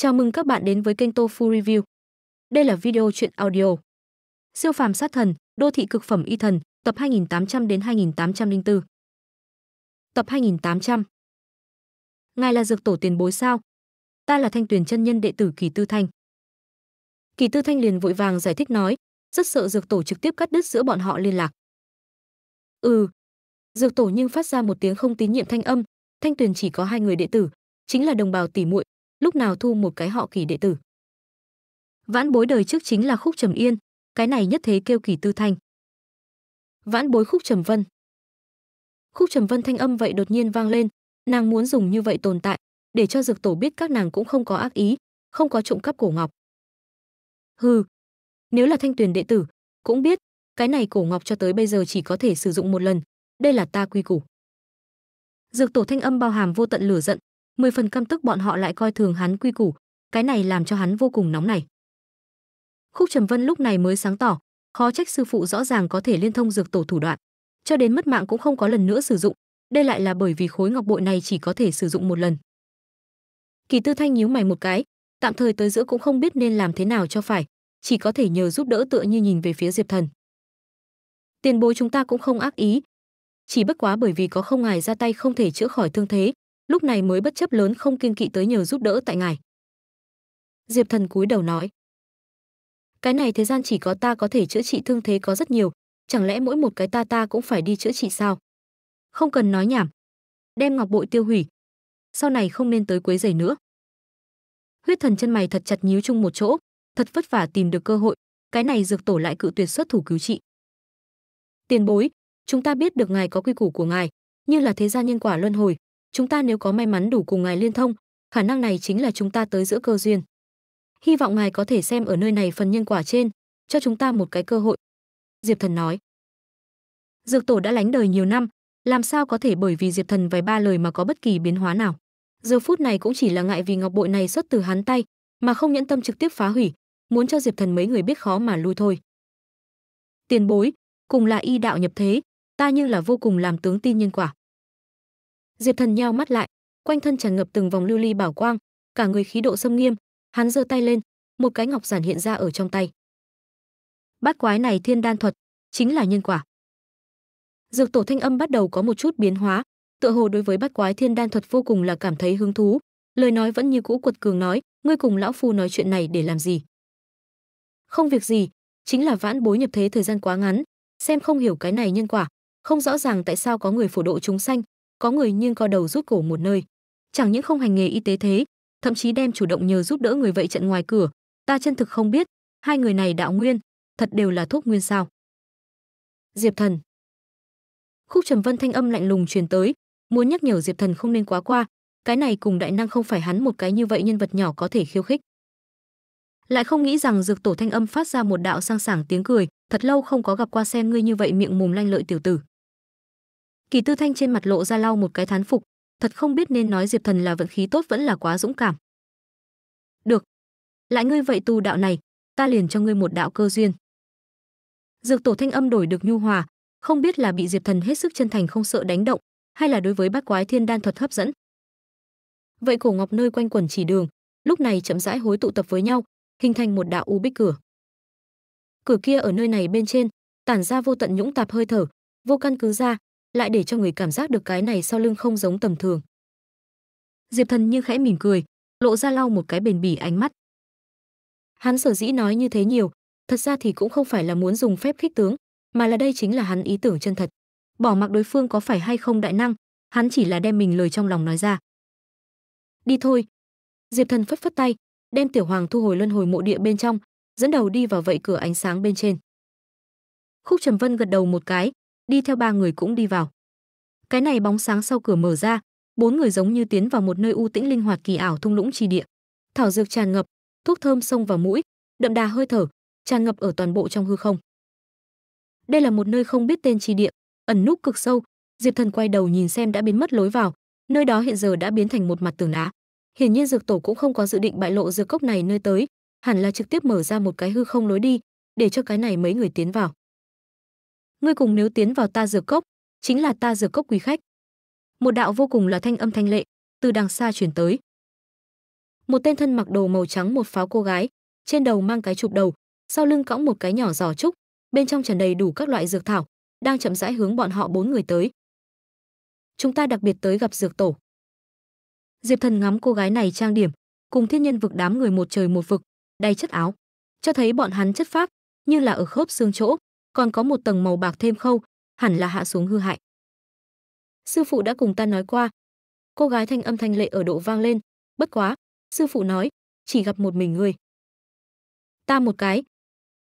Chào mừng các bạn đến với kênh Tofu Review. Đây là video truyện audio. Siêu phàm sát thần, đô thị cực phẩm y thần, tập 2800 đến 2804. Tập 2800. Ngài là dược tổ tiền bối sao? Ta là Thanh Tuyền chân nhân đệ tử Kỳ Tư Thanh. Kỳ Tư Thanh liền vội vàng giải thích nói, rất sợ dược tổ trực tiếp cắt đứt giữa bọn họ liên lạc. Ừ. Dược tổ nhưng phát ra một tiếng không tín nhiệm thanh âm, Thanh Tuyền chỉ có hai người đệ tử, chính là đồng bào tỷ muội, lúc nào thu một cái họ kỳ đệ tử. Vãn bối đời trước chính là khúc trầm yên, cái này nhất thế kêu kỳ tư thanh. Vãn bối khúc trầm vân. Khúc trầm vân thanh âm vậy đột nhiên vang lên, nàng muốn dùng như vậy tồn tại, để cho dược tổ biết các nàng cũng không có ác ý, không có trộm cắp cổ ngọc. Hừ, nếu là thanh tuyền đệ tử, cũng biết, cái này cổ ngọc cho tới bây giờ chỉ có thể sử dụng một lần, đây là ta quy củ. Dược tổ thanh âm bao hàm vô tận lửa giận, mười phần căm tức bọn họ lại coi thường hắn quy củ, cái này làm cho hắn vô cùng nóng này. Khúc Trầm Vân lúc này mới sáng tỏ, khó trách sư phụ rõ ràng có thể liên thông dược tổ thủ đoạn, cho đến mất mạng cũng không có lần nữa sử dụng, đây lại là bởi vì khối ngọc bội này chỉ có thể sử dụng một lần. Kỳ Tư Thanh nhíu mày một cái, tạm thời tới giữa cũng không biết nên làm thế nào cho phải, chỉ có thể nhờ giúp đỡ tựa như nhìn về phía Diệp Thần. Tiền bối chúng ta cũng không ác ý, chỉ bất quá bởi vì có không ngài ra tay không thể chữa khỏi thương thế, lúc này mới bất chấp lớn không kiên kỵ tới nhờ giúp đỡ tại ngài diệp thần cúi đầu nói cái này thế gian chỉ có ta có thể chữa trị thương thế có rất nhiều chẳng lẽ mỗi một cái ta ta cũng phải đi chữa trị sao không cần nói nhảm đem ngọc bội tiêu hủy sau này không nên tới quấy giày nữa huyết thần chân mày thật chặt nhíu chung một chỗ thật vất vả tìm được cơ hội cái này dược tổ lại cự tuyệt xuất thủ cứu trị tiền bối chúng ta biết được ngài có quy củ của ngài như là thế gian nhân quả luân hồi chúng ta nếu có may mắn đủ cùng ngài liên thông, khả năng này chính là chúng ta tới giữa cơ duyên. Hy vọng ngài có thể xem ở nơi này phần nhân quả trên, cho chúng ta một cái cơ hội." Diệp Thần nói. Dược tổ đã lánh đời nhiều năm, làm sao có thể bởi vì Diệp Thần vài ba lời mà có bất kỳ biến hóa nào. Giờ phút này cũng chỉ là ngại vì ngọc bội này xuất từ hắn tay, mà không nhẫn tâm trực tiếp phá hủy, muốn cho Diệp Thần mấy người biết khó mà lui thôi. Tiền bối, cùng là y đạo nhập thế, ta nhưng là vô cùng làm tướng tin nhân quả. Diệp Thần nheo mắt lại, quanh thân tràn ngập từng vòng lưu ly bảo quang, cả người khí độ sâm nghiêm, hắn giơ tay lên, một cái ngọc giản hiện ra ở trong tay. Bát quái này thiên đan thuật, chính là nhân quả. Dược tổ thanh âm bắt đầu có một chút biến hóa, tựa hồ đối với bát quái thiên đan thuật vô cùng là cảm thấy hứng thú, lời nói vẫn như cũ quật cường nói, ngươi cùng lão phu nói chuyện này để làm gì? Không việc gì, chính là vãn bối nhập thế thời gian quá ngắn, xem không hiểu cái này nhân quả, không rõ ràng tại sao có người phổ độ chúng sanh, có người nhưng co đầu rút cổ một nơi chẳng những không hành nghề y tế thế thậm chí đem chủ động nhờ giúp đỡ người vậy trận ngoài cửa ta chân thực không biết hai người này đạo nguyên thật đều là thuốc nguyên sao diệp thần khúc trầm vân thanh âm lạnh lùng truyền tới muốn nhắc nhở diệp thần không nên quá qua cái này cùng đại năng không phải hắn một cái như vậy nhân vật nhỏ có thể khiêu khích lại không nghĩ rằng dược tổ thanh âm phát ra một đạo sang sảng tiếng cười thật lâu không có gặp qua xem ngươi như vậy miệng mồm lanh lợi tiểu tử Kỳ Tư Thanh trên mặt lộ ra lau một cái thán phục, thật không biết nên nói Diệp Thần là vận khí tốt vẫn là quá dũng cảm. Được, lại ngươi vậy tu đạo này, ta liền cho ngươi một đạo cơ duyên. Dược tổ thanh âm đổi được nhu hòa, không biết là bị Diệp Thần hết sức chân thành không sợ đánh động, hay là đối với bát quái thiên đan thuật hấp dẫn. Vậy cổ ngọc nơi quanh quần chỉ đường, lúc này chậm rãi hối tụ tập với nhau, hình thành một đạo u bích cửa. Cửa kia ở nơi này bên trên, tản ra vô tận nhũng tạp hơi thở, vô căn cứ ra, lại để cho người cảm giác được cái này sau lưng không giống tầm thường diệp thần như khẽ mỉm cười lộ ra lau một cái bền bỉ ánh mắt hắn sở dĩ nói như thế nhiều thật ra thì cũng không phải là muốn dùng phép khích tướng mà là đây chính là hắn ý tưởng chân thật bỏ mặc đối phương có phải hay không đại năng hắn chỉ là đem mình lời trong lòng nói ra đi thôi diệp thần phất phất tay đem tiểu hoàng thu hồi luân hồi mộ địa bên trong dẫn đầu đi vào vậy cửa ánh sáng bên trên khúc trầm vân gật đầu một cái đi theo ba người cũng đi vào. Cái này bóng sáng sau cửa mở ra, bốn người giống như tiến vào một nơi u tĩnh linh hoạt kỳ ảo thung lũng chi địa. Thảo dược tràn ngập, thuốc thơm xông vào mũi, đậm đà hơi thở, tràn ngập ở toàn bộ trong hư không. Đây là một nơi không biết tên chi địa, ẩn núp cực sâu, Diệp Thần quay đầu nhìn xem đã biến mất lối vào, nơi đó hiện giờ đã biến thành một mặt tường đá. Hiển nhiên dược tổ cũng không có dự định bại lộ dược cốc này nơi tới, hẳn là trực tiếp mở ra một cái hư không lối đi, để cho cái này mấy người tiến vào ngươi cùng nếu tiến vào ta dược cốc, chính là ta dược cốc quý khách. Một đạo vô cùng là thanh âm thanh lệ, từ đằng xa chuyển tới. Một tên thân mặc đồ màu trắng một pháo cô gái, trên đầu mang cái chụp đầu, sau lưng cõng một cái nhỏ giỏ trúc, bên trong tràn đầy đủ các loại dược thảo, đang chậm rãi hướng bọn họ bốn người tới. Chúng ta đặc biệt tới gặp dược tổ. Diệp Thần ngắm cô gái này trang điểm, cùng thiên nhân vực đám người một trời một vực, đầy chất áo, cho thấy bọn hắn chất phác, như là ở khớp xương chỗ, còn có một tầng màu bạc thêm khâu, hẳn là hạ xuống hư hại. Sư phụ đã cùng ta nói qua. Cô gái thanh âm thanh lệ ở độ vang lên, bất quá, sư phụ nói, chỉ gặp một mình ngươi. Ta một cái.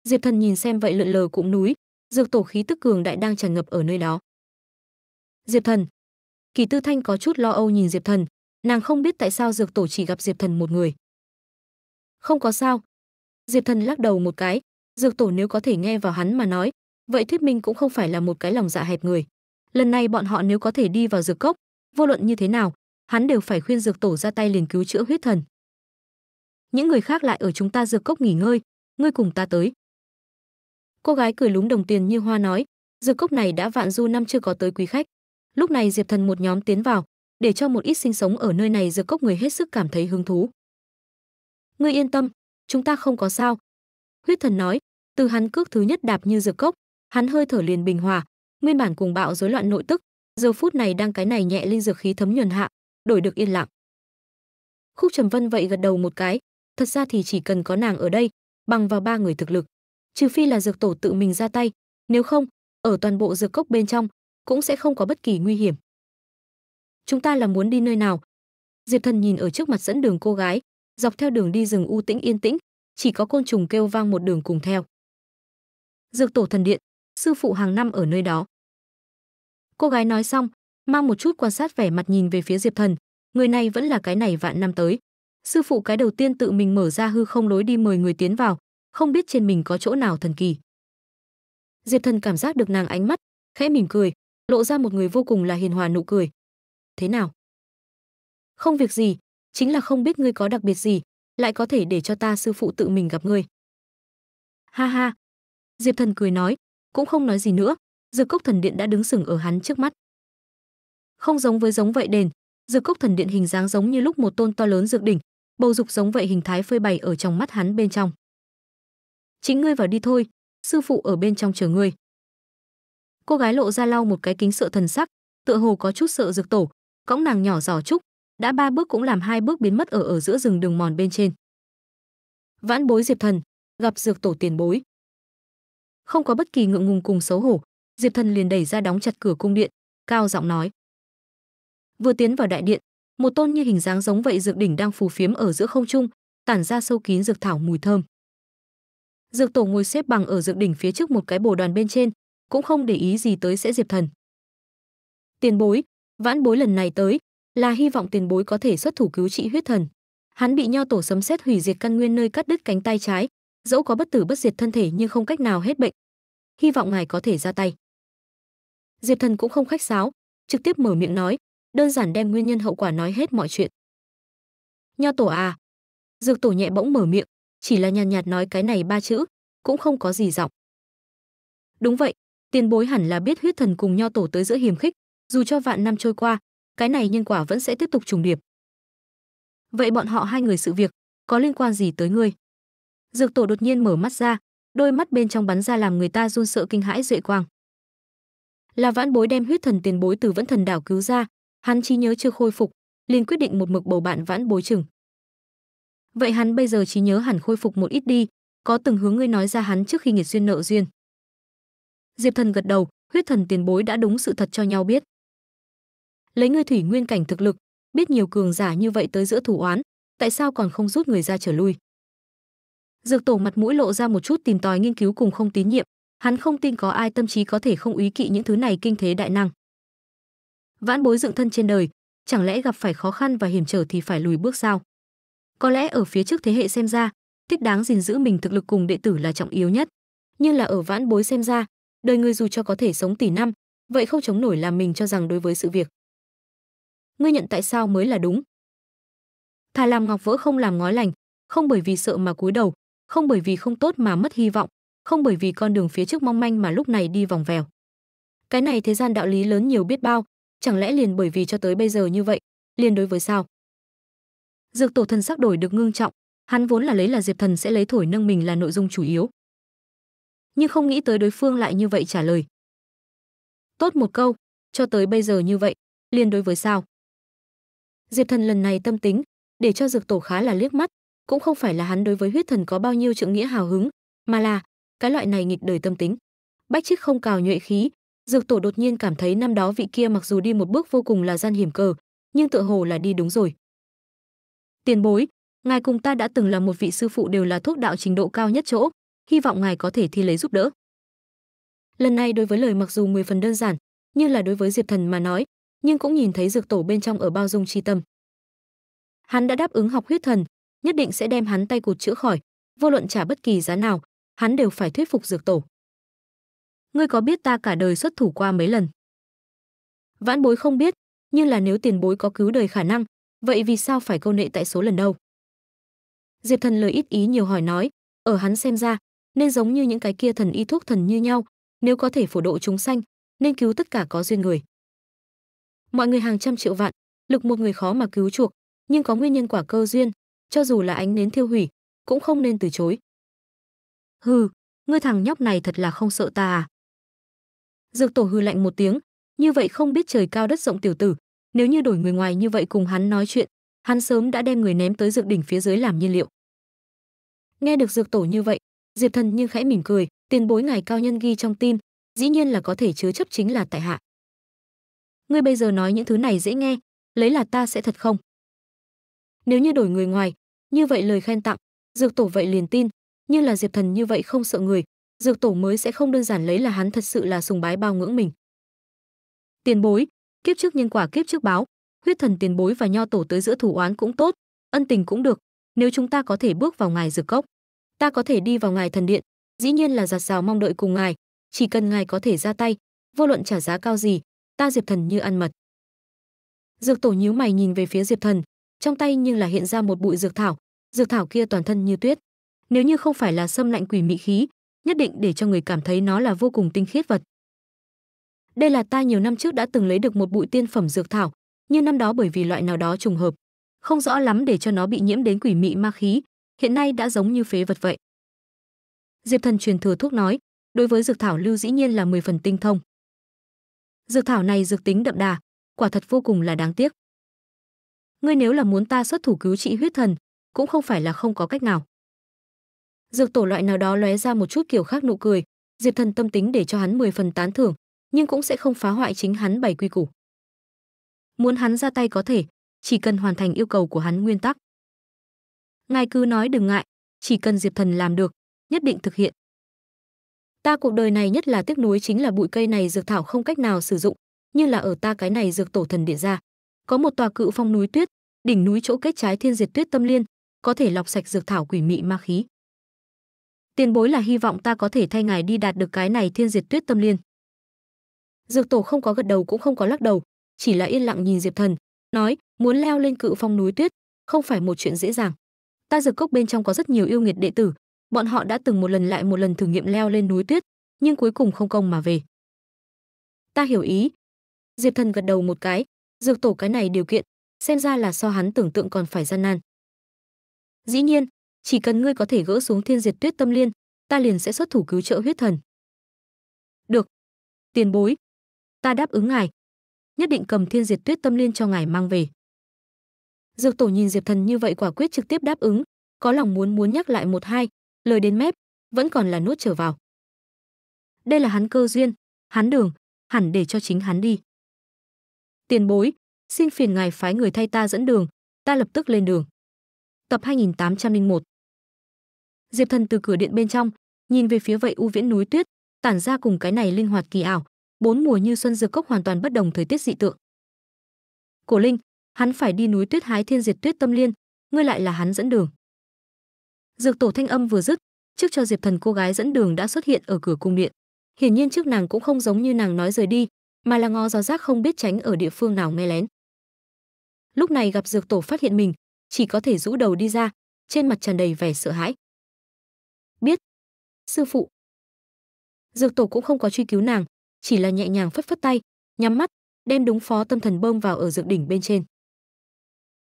Diệp Thần nhìn xem vậy lượn lờ cũng núi, dược tổ khí tức cường đại đang tràn ngập ở nơi đó. Diệp Thần. Kỳ Tư Thanh có chút lo âu nhìn Diệp Thần, nàng không biết tại sao dược tổ chỉ gặp Diệp Thần một người. Không có sao. Diệp Thần lắc đầu một cái, dược tổ nếu có thể nghe vào hắn mà nói, vậy thuyết minh cũng không phải là một cái lòng dạ hẹp người lần này bọn họ nếu có thể đi vào dược cốc vô luận như thế nào hắn đều phải khuyên dược tổ ra tay liền cứu chữa huyết thần những người khác lại ở chúng ta dược cốc nghỉ ngơi ngươi cùng ta tới cô gái cười lúng đồng tiền như hoa nói dược cốc này đã vạn du năm chưa có tới quý khách lúc này diệp thần một nhóm tiến vào để cho một ít sinh sống ở nơi này dược cốc người hết sức cảm thấy hứng thú ngươi yên tâm chúng ta không có sao huyết thần nói từ hắn cước thứ nhất đạp như dược cốc hắn hơi thở liền bình hòa, nguyên bản cùng bạo rối loạn nội tức, giờ phút này đang cái này nhẹ linh dược khí thấm nhuần hạ, đổi được yên lặng. Khúc Trầm Vân vậy gật đầu một cái, thật ra thì chỉ cần có nàng ở đây, bằng vào ba người thực lực, trừ phi là dược tổ tự mình ra tay, nếu không, ở toàn bộ dược cốc bên trong cũng sẽ không có bất kỳ nguy hiểm. Chúng ta là muốn đi nơi nào? Diệp Thần nhìn ở trước mặt dẫn đường cô gái, dọc theo đường đi rừng u tĩnh yên tĩnh, chỉ có côn trùng kêu vang một đường cùng theo. Dược tổ thần điện, sư phụ hàng năm ở nơi đó. Cô gái nói xong, mang một chút quan sát vẻ mặt nhìn về phía Diệp Thần, người này vẫn là cái này vạn năm tới. Sư phụ cái đầu tiên tự mình mở ra hư không lối đi mời người tiến vào, không biết trên mình có chỗ nào thần kỳ. Diệp Thần cảm giác được nàng ánh mắt, khẽ mỉm cười, lộ ra một người vô cùng là hiền hòa nụ cười. Thế nào? Không việc gì, chính là không biết ngươi có đặc biệt gì, lại có thể để cho ta sư phụ tự mình gặp ngươi. Ha ha. Diệp Thần cười nói, cũng không nói gì nữa dược cốc thần điện đã đứng sừng ở hắn trước mắt không giống với giống vậy đền dược cốc thần điện hình dáng giống như lúc một tôn to lớn dược đỉnh bầu dục giống vậy hình thái phơi bày ở trong mắt hắn bên trong chính ngươi vào đi thôi sư phụ ở bên trong chờ ngươi cô gái lộ ra lau một cái kính sợ thần sắc tựa hồ có chút sợ dược tổ cõng nàng nhỏ giỏ trúc đã ba bước cũng làm hai bước biến mất ở ở giữa rừng đường mòn bên trên vãn bối diệp thần gặp dược tổ tiền bối không có bất kỳ ngượng ngùng cùng xấu hổ diệp thần liền đẩy ra đóng chặt cửa cung điện cao giọng nói vừa tiến vào đại điện một tôn như hình dáng giống vậy dược đỉnh đang phù phiếm ở giữa không trung tản ra sâu kín dược thảo mùi thơm dược tổ ngồi xếp bằng ở dược đỉnh phía trước một cái bồ đoàn bên trên cũng không để ý gì tới sẽ diệp thần tiền bối vãn bối lần này tới là hy vọng tiền bối có thể xuất thủ cứu trị huyết thần hắn bị nho tổ sấm xét hủy diệt căn nguyên nơi cắt đứt cánh tay trái dẫu có bất tử bất diệt thân thể nhưng không cách nào hết bệnh hy vọng ngài có thể ra tay diệp thần cũng không khách sáo trực tiếp mở miệng nói đơn giản đem nguyên nhân hậu quả nói hết mọi chuyện nho tổ à dược tổ nhẹ bỗng mở miệng chỉ là nhàn nhạt, nhạt nói cái này ba chữ cũng không có gì giọng đúng vậy tiền bối hẳn là biết huyết thần cùng nho tổ tới giữa hiềm khích dù cho vạn năm trôi qua cái này nhân quả vẫn sẽ tiếp tục trùng điệp vậy bọn họ hai người sự việc có liên quan gì tới ngươi Dược tổ đột nhiên mở mắt ra, đôi mắt bên trong bắn ra làm người ta run sợ kinh hãi duệ quang. Là Vãn Bối đem huyết thần tiền bối từ Vẫn Thần đảo cứu ra, hắn trí nhớ chưa khôi phục, liền quyết định một mực bầu bạn Vãn Bối chừng. Vậy hắn bây giờ trí nhớ hẳn khôi phục một ít đi, có từng hướng ngươi nói ra hắn trước khi nghiệt duyên nợ duyên. Diệp Thần gật đầu, huyết thần tiền bối đã đúng sự thật cho nhau biết. Lấy ngươi thủy nguyên cảnh thực lực, biết nhiều cường giả như vậy tới giữa thủ oán, tại sao còn không rút người ra trở lui? dược tổ mặt mũi lộ ra một chút tìm tòi nghiên cứu cùng không tín nhiệm hắn không tin có ai tâm trí có thể không ý kỵ những thứ này kinh thế đại năng vãn bối dựng thân trên đời chẳng lẽ gặp phải khó khăn và hiểm trở thì phải lùi bước sao có lẽ ở phía trước thế hệ xem ra thích đáng gìn giữ mình thực lực cùng đệ tử là trọng yếu nhất nhưng là ở vãn bối xem ra đời người dù cho có thể sống tỷ năm vậy không chống nổi làm mình cho rằng đối với sự việc ngươi nhận tại sao mới là đúng thà làm ngọc vỡ không làm ngói lành không bởi vì sợ mà cúi đầu không bởi vì không tốt mà mất hy vọng, không bởi vì con đường phía trước mong manh mà lúc này đi vòng vèo. Cái này thế gian đạo lý lớn nhiều biết bao, chẳng lẽ liền bởi vì cho tới bây giờ như vậy, liền đối với sao? Dược tổ thần sắc đổi được ngưng trọng, hắn vốn là lấy là Diệp Thần sẽ lấy thổi nâng mình là nội dung chủ yếu. Nhưng không nghĩ tới đối phương lại như vậy trả lời. Tốt một câu, cho tới bây giờ như vậy, liền đối với sao? Diệp Thần lần này tâm tính, để cho Dược tổ khá là liếc mắt, cũng không phải là hắn đối với huyết thần có bao nhiêu trượng nghĩa hào hứng, mà là cái loại này nghịch đời tâm tính. Bách Trích không cào nhuệ khí, Dược Tổ đột nhiên cảm thấy năm đó vị kia mặc dù đi một bước vô cùng là gian hiểm cờ, nhưng tựa hồ là đi đúng rồi. Tiền bối, ngài cùng ta đã từng là một vị sư phụ đều là thuốc đạo trình độ cao nhất chỗ, hy vọng ngài có thể thi lấy giúp đỡ. Lần này đối với lời mặc dù mười phần đơn giản, như là đối với Diệp Thần mà nói, nhưng cũng nhìn thấy Dược Tổ bên trong ở bao dung chi tâm. Hắn đã đáp ứng học huyết thần, nhất định sẽ đem hắn tay cụt chữa khỏi, vô luận trả bất kỳ giá nào, hắn đều phải thuyết phục dược tổ. Ngươi có biết ta cả đời xuất thủ qua mấy lần? Vãn bối không biết, nhưng là nếu tiền bối có cứu đời khả năng, vậy vì sao phải câu nệ tại số lần đâu? Diệp thần lời ít ý nhiều hỏi nói, ở hắn xem ra, nên giống như những cái kia thần y thuốc thần như nhau, nếu có thể phổ độ chúng sanh, nên cứu tất cả có duyên người. Mọi người hàng trăm triệu vạn, lực một người khó mà cứu chuộc, nhưng có nguyên nhân quả cơ duyên, cho dù là ánh nến thiêu hủy, cũng không nên từ chối. Hừ, ngươi thằng nhóc này thật là không sợ ta à? Dược tổ hư lạnh một tiếng, như vậy không biết trời cao đất rộng tiểu tử, nếu như đổi người ngoài như vậy cùng hắn nói chuyện, hắn sớm đã đem người ném tới dược đỉnh phía dưới làm nhiên liệu. Nghe được dược tổ như vậy, Diệp Thần như khẽ mỉm cười, tiền bối ngài cao nhân ghi trong tin, dĩ nhiên là có thể chứa chấp chính là tại hạ. Ngươi bây giờ nói những thứ này dễ nghe, lấy là ta sẽ thật không? Nếu như đổi người ngoài, như vậy lời khen tặng, Dược Tổ vậy liền tin, như là Diệp Thần như vậy không sợ người, Dược Tổ mới sẽ không đơn giản lấy là hắn thật sự là sùng bái bao ngưỡng mình. Tiền bối, kiếp trước nhân quả kiếp trước báo, huyết thần tiền bối và nho tổ tới giữa thủ oán cũng tốt, ân tình cũng được, nếu chúng ta có thể bước vào ngài dược cốc, ta có thể đi vào ngài thần điện, dĩ nhiên là giặt rào mong đợi cùng ngài, chỉ cần ngài có thể ra tay, vô luận trả giá cao gì, ta Diệp Thần như ăn mật. Dược Tổ nhíu mày nhìn về phía Diệp Thần, trong tay nhưng là hiện ra một bụi dược thảo, dược thảo kia toàn thân như tuyết nếu như không phải là sâm lạnh quỷ mị khí nhất định để cho người cảm thấy nó là vô cùng tinh khiết vật đây là ta nhiều năm trước đã từng lấy được một bụi tiên phẩm dược thảo nhưng năm đó bởi vì loại nào đó trùng hợp không rõ lắm để cho nó bị nhiễm đến quỷ mị ma khí hiện nay đã giống như phế vật vậy diệp thần truyền thừa thuốc nói đối với dược thảo lưu dĩ nhiên là 10 phần tinh thông dược thảo này dược tính đậm đà quả thật vô cùng là đáng tiếc ngươi nếu là muốn ta xuất thủ cứu trị huyết thần cũng không phải là không có cách nào dược tổ loại nào đó lóe ra một chút kiểu khác nụ cười diệp thần tâm tính để cho hắn 10 phần tán thưởng nhưng cũng sẽ không phá hoại chính hắn bảy quy củ muốn hắn ra tay có thể chỉ cần hoàn thành yêu cầu của hắn nguyên tắc ngài cứ nói đừng ngại chỉ cần diệp thần làm được nhất định thực hiện ta cuộc đời này nhất là tiếc nuối chính là bụi cây này dược thảo không cách nào sử dụng như là ở ta cái này dược tổ thần địa ra có một tòa cự phong núi tuyết đỉnh núi chỗ kết trái thiên diệt tuyết tâm liên có thể lọc sạch dược thảo quỷ mị ma khí. Tiền bối là hy vọng ta có thể thay ngài đi đạt được cái này thiên diệt tuyết tâm liên. Dược tổ không có gật đầu cũng không có lắc đầu, chỉ là yên lặng nhìn Diệp Thần, nói, muốn leo lên cự phong núi tuyết, không phải một chuyện dễ dàng. Ta dược cốc bên trong có rất nhiều yêu nghiệt đệ tử, bọn họ đã từng một lần lại một lần thử nghiệm leo lên núi tuyết, nhưng cuối cùng không công mà về. Ta hiểu ý. Diệp Thần gật đầu một cái, dược tổ cái này điều kiện, xem ra là so hắn tưởng tượng còn phải gian nan. Dĩ nhiên, chỉ cần ngươi có thể gỡ xuống thiên diệt tuyết tâm liên, ta liền sẽ xuất thủ cứu trợ huyết thần. Được. Tiền bối. Ta đáp ứng ngài. Nhất định cầm thiên diệt tuyết tâm liên cho ngài mang về. Dược tổ nhìn Diệp Thần như vậy quả quyết trực tiếp đáp ứng, có lòng muốn muốn nhắc lại một hai, lời đến mép, vẫn còn là nuốt trở vào. Đây là hắn cơ duyên, hắn đường, hẳn để cho chính hắn đi. Tiền bối, xin phiền ngài phái người thay ta dẫn đường, ta lập tức lên đường tập 2801. Diệp Thần từ cửa điện bên trong, nhìn về phía vậy u viễn núi tuyết, tản ra cùng cái này linh hoạt kỳ ảo, bốn mùa như xuân dược cốc hoàn toàn bất đồng thời tiết dị tượng. Cổ Linh, hắn phải đi núi tuyết hái thiên diệt tuyết tâm liên, ngươi lại là hắn dẫn đường. Dược tổ thanh âm vừa dứt, trước cho Diệp Thần cô gái dẫn đường đã xuất hiện ở cửa cung điện. Hiển nhiên trước nàng cũng không giống như nàng nói rời đi, mà là ngó gió giác không biết tránh ở địa phương nào nghe lén. Lúc này gặp Dược tổ phát hiện mình, chỉ có thể rũ đầu đi ra, trên mặt tràn đầy vẻ sợ hãi. Biết, sư phụ. Dược tổ cũng không có truy cứu nàng, chỉ là nhẹ nhàng phất phất tay, nhắm mắt, đem đúng phó tâm thần bơm vào ở dược đỉnh bên trên.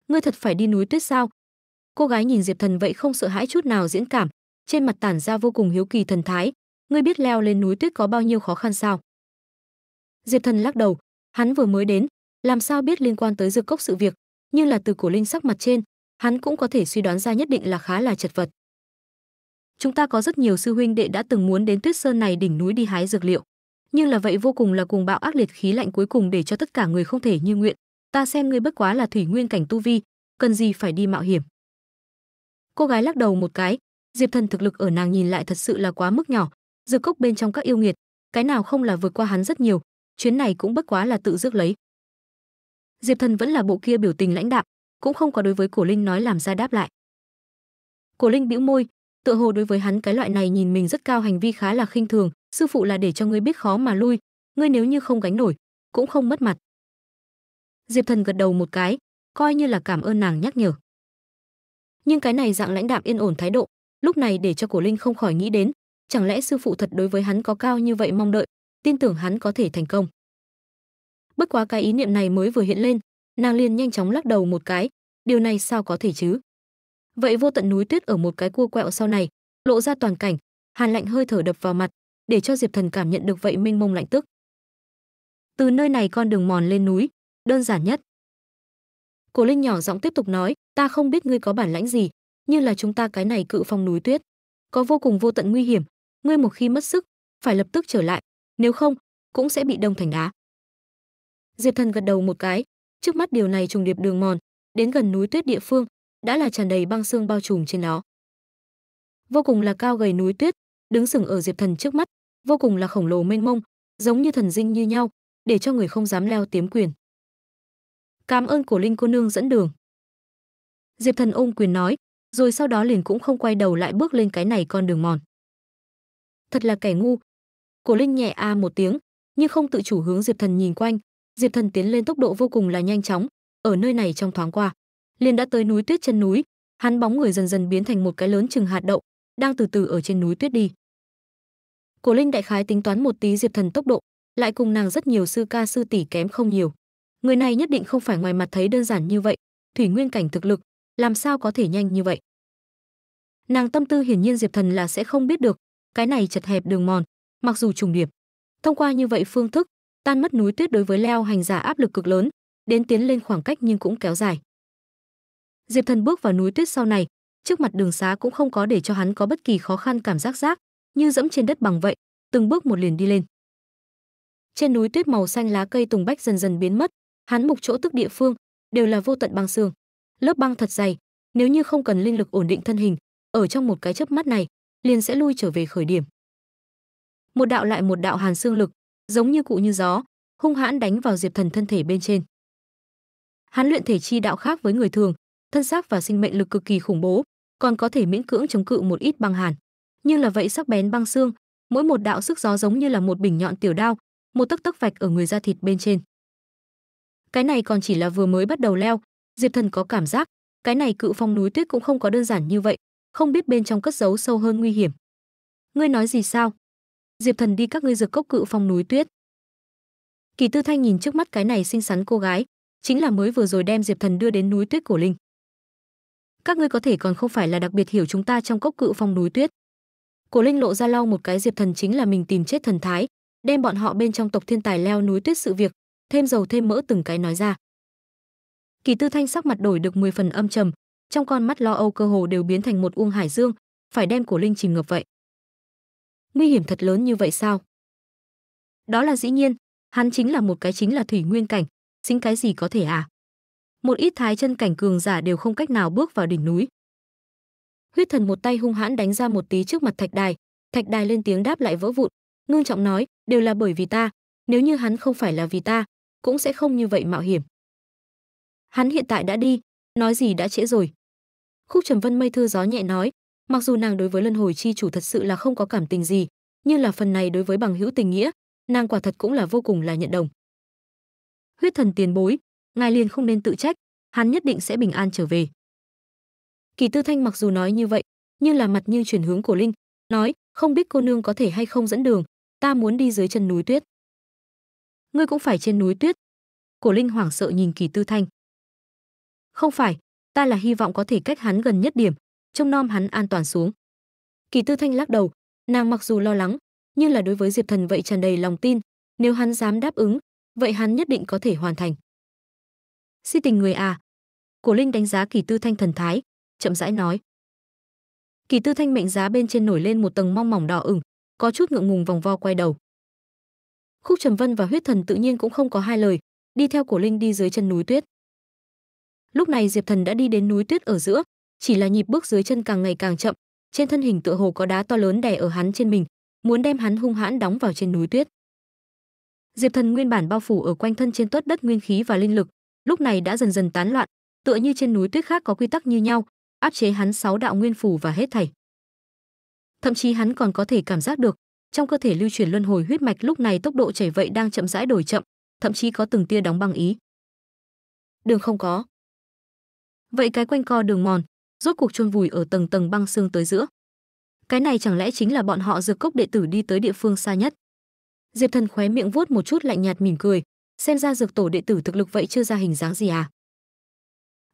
Ngươi thật phải đi núi tuyết sao? Cô gái nhìn Diệp Thần vậy không sợ hãi chút nào diễn cảm, trên mặt tản ra vô cùng hiếu kỳ thần thái, ngươi biết leo lên núi tuyết có bao nhiêu khó khăn sao? Diệp Thần lắc đầu, hắn vừa mới đến, làm sao biết liên quan tới dược cốc sự việc, nhưng là từ cổ linh sắc mặt trên, hắn cũng có thể suy đoán ra nhất định là khá là chật vật. Chúng ta có rất nhiều sư huynh đệ đã từng muốn đến Tuyết Sơn này đỉnh núi đi hái dược liệu, nhưng là vậy vô cùng là cùng bạo ác liệt khí lạnh cuối cùng để cho tất cả người không thể như nguyện, ta xem ngươi bất quá là thủy nguyên cảnh tu vi, cần gì phải đi mạo hiểm. Cô gái lắc đầu một cái, Diệp Thần thực lực ở nàng nhìn lại thật sự là quá mức nhỏ, dược cốc bên trong các yêu nghiệt, cái nào không là vượt qua hắn rất nhiều, chuyến này cũng bất quá là tự dước lấy. Diệp Thần vẫn là bộ kia biểu tình lãnh đạm, cũng không có đối với cổ linh nói làm ra đáp lại cổ linh bĩu môi tựa hồ đối với hắn cái loại này nhìn mình rất cao hành vi khá là khinh thường sư phụ là để cho ngươi biết khó mà lui ngươi nếu như không gánh nổi cũng không mất mặt diệp thần gật đầu một cái coi như là cảm ơn nàng nhắc nhở nhưng cái này dạng lãnh đạm yên ổn thái độ lúc này để cho cổ linh không khỏi nghĩ đến chẳng lẽ sư phụ thật đối với hắn có cao như vậy mong đợi tin tưởng hắn có thể thành công bất quá cái ý niệm này mới vừa hiện lên nàng liền nhanh chóng lắc đầu một cái, điều này sao có thể chứ? Vậy vô tận núi tuyết ở một cái cua quẹo sau này, lộ ra toàn cảnh, hàn lạnh hơi thở đập vào mặt, để cho Diệp Thần cảm nhận được vậy mênh mông lạnh tức. Từ nơi này con đường mòn lên núi, đơn giản nhất. Cổ Linh nhỏ giọng tiếp tục nói, ta không biết ngươi có bản lãnh gì, nhưng là chúng ta cái này cự phong núi tuyết, có vô cùng vô tận nguy hiểm, ngươi một khi mất sức, phải lập tức trở lại, nếu không, cũng sẽ bị đông thành đá. Diệp Thần gật đầu một cái, trước mắt điều này trùng điệp đường mòn, đến gần núi tuyết địa phương, đã là tràn đầy băng xương bao trùm trên nó. Vô cùng là cao gầy núi tuyết, đứng sừng ở Diệp Thần trước mắt, vô cùng là khổng lồ mênh mông, giống như thần dinh như nhau, để cho người không dám leo tiếm quyền. Cảm ơn cổ linh cô nương dẫn đường. Diệp Thần ôm quyền nói, rồi sau đó liền cũng không quay đầu lại bước lên cái này con đường mòn. Thật là kẻ ngu. Cổ Linh nhẹ a một tiếng, nhưng không tự chủ hướng Diệp Thần nhìn quanh, diệp thần tiến lên tốc độ vô cùng là nhanh chóng ở nơi này trong thoáng qua liền đã tới núi tuyết chân núi hắn bóng người dần dần biến thành một cái lớn chừng hạt đậu đang từ từ ở trên núi tuyết đi cổ linh đại khái tính toán một tí diệp thần tốc độ lại cùng nàng rất nhiều sư ca sư tỷ kém không nhiều người này nhất định không phải ngoài mặt thấy đơn giản như vậy thủy nguyên cảnh thực lực làm sao có thể nhanh như vậy nàng tâm tư hiển nhiên diệp thần là sẽ không biết được cái này chật hẹp đường mòn mặc dù trùng điệp thông qua như vậy phương thức tan mất núi tuyết đối với leo hành giả áp lực cực lớn, đến tiến lên khoảng cách nhưng cũng kéo dài. Diệp Thần bước vào núi tuyết sau này, trước mặt đường xá cũng không có để cho hắn có bất kỳ khó khăn cảm giác rác, như dẫm trên đất bằng vậy, từng bước một liền đi lên. Trên núi tuyết màu xanh lá cây tùng bách dần dần biến mất, hắn mục chỗ tức địa phương đều là vô tận băng xương. Lớp băng thật dày, nếu như không cần linh lực ổn định thân hình, ở trong một cái chớp mắt này, liền sẽ lui trở về khởi điểm. Một đạo lại một đạo hàn xương lực, giống như cụ như gió, hung hãn đánh vào Diệp Thần thân thể bên trên. Hắn luyện thể chi đạo khác với người thường, thân xác và sinh mệnh lực cực kỳ khủng bố, còn có thể miễn cưỡng chống cự một ít băng hàn. Nhưng là vậy sắc bén băng xương, mỗi một đạo sức gió giống như là một bình nhọn tiểu đao, một tấc tấc vạch ở người da thịt bên trên. Cái này còn chỉ là vừa mới bắt đầu leo, Diệp Thần có cảm giác, cái này cự phong núi tuyết cũng không có đơn giản như vậy, không biết bên trong cất giấu sâu hơn nguy hiểm. Ngươi nói gì sao? Diệp Thần đi các ngươi dược cốc cự phong núi tuyết. Kỳ Tư Thanh nhìn trước mắt cái này xinh xắn cô gái, chính là mới vừa rồi đem Diệp Thần đưa đến núi tuyết cổ linh. Các ngươi có thể còn không phải là đặc biệt hiểu chúng ta trong cốc cự phong núi tuyết. Cổ Linh lộ ra lau một cái Diệp Thần chính là mình tìm chết thần thái, đem bọn họ bên trong tộc thiên tài leo núi tuyết sự việc, thêm dầu thêm mỡ từng cái nói ra. Kỳ Tư Thanh sắc mặt đổi được 10 phần âm trầm, trong con mắt lo âu cơ hồ đều biến thành một uông hải dương, phải đem Cổ Linh chìm ngập vậy nguy hiểm thật lớn như vậy sao? Đó là dĩ nhiên, hắn chính là một cái chính là thủy nguyên cảnh, sinh cái gì có thể à? Một ít thái chân cảnh cường giả đều không cách nào bước vào đỉnh núi. Huyết thần một tay hung hãn đánh ra một tí trước mặt thạch đài, thạch đài lên tiếng đáp lại vỡ vụn, ngưng trọng nói, đều là bởi vì ta, nếu như hắn không phải là vì ta, cũng sẽ không như vậy mạo hiểm. Hắn hiện tại đã đi, nói gì đã trễ rồi. Khúc Trầm Vân mây thư gió nhẹ nói, Mặc dù nàng đối với Luân Hồi chi chủ thật sự là không có cảm tình gì, nhưng là phần này đối với bằng hữu tình nghĩa, nàng quả thật cũng là vô cùng là nhận đồng. Huyết thần tiền bối, ngài liền không nên tự trách, hắn nhất định sẽ bình an trở về. Kỳ Tư Thanh mặc dù nói như vậy, nhưng là mặt như chuyển hướng của Linh, nói, không biết cô nương có thể hay không dẫn đường, ta muốn đi dưới chân núi tuyết. Ngươi cũng phải trên núi tuyết. Cổ Linh hoảng sợ nhìn Kỳ Tư Thanh. Không phải, ta là hy vọng có thể cách hắn gần nhất điểm, trông nom hắn an toàn xuống. Kỳ Tư Thanh lắc đầu, nàng mặc dù lo lắng, nhưng là đối với Diệp Thần vậy tràn đầy lòng tin, nếu hắn dám đáp ứng, vậy hắn nhất định có thể hoàn thành. Si tình người à? Cổ Linh đánh giá Kỳ Tư Thanh thần thái, chậm rãi nói. Kỳ Tư Thanh mệnh giá bên trên nổi lên một tầng mong mỏng đỏ ửng, có chút ngượng ngùng vòng vo quay đầu. Khúc Trầm Vân và Huyết Thần tự nhiên cũng không có hai lời, đi theo Cổ Linh đi dưới chân núi tuyết. Lúc này Diệp Thần đã đi đến núi tuyết ở giữa, chỉ là nhịp bước dưới chân càng ngày càng chậm trên thân hình tựa hồ có đá to lớn đè ở hắn trên mình muốn đem hắn hung hãn đóng vào trên núi tuyết diệp thần nguyên bản bao phủ ở quanh thân trên tuất đất nguyên khí và linh lực lúc này đã dần dần tán loạn tựa như trên núi tuyết khác có quy tắc như nhau áp chế hắn sáu đạo nguyên phủ và hết thảy thậm chí hắn còn có thể cảm giác được trong cơ thể lưu chuyển luân hồi huyết mạch lúc này tốc độ chảy vậy đang chậm rãi đổi chậm thậm chí có từng tia đóng băng ý đường không có vậy cái quanh co đường mòn rốt cuộc chôn vùi ở tầng tầng băng xương tới giữa. Cái này chẳng lẽ chính là bọn họ dược cốc đệ tử đi tới địa phương xa nhất? Diệp Thần khóe miệng vuốt một chút lạnh nhạt mỉm cười, xem ra dược tổ đệ tử thực lực vậy chưa ra hình dáng gì à?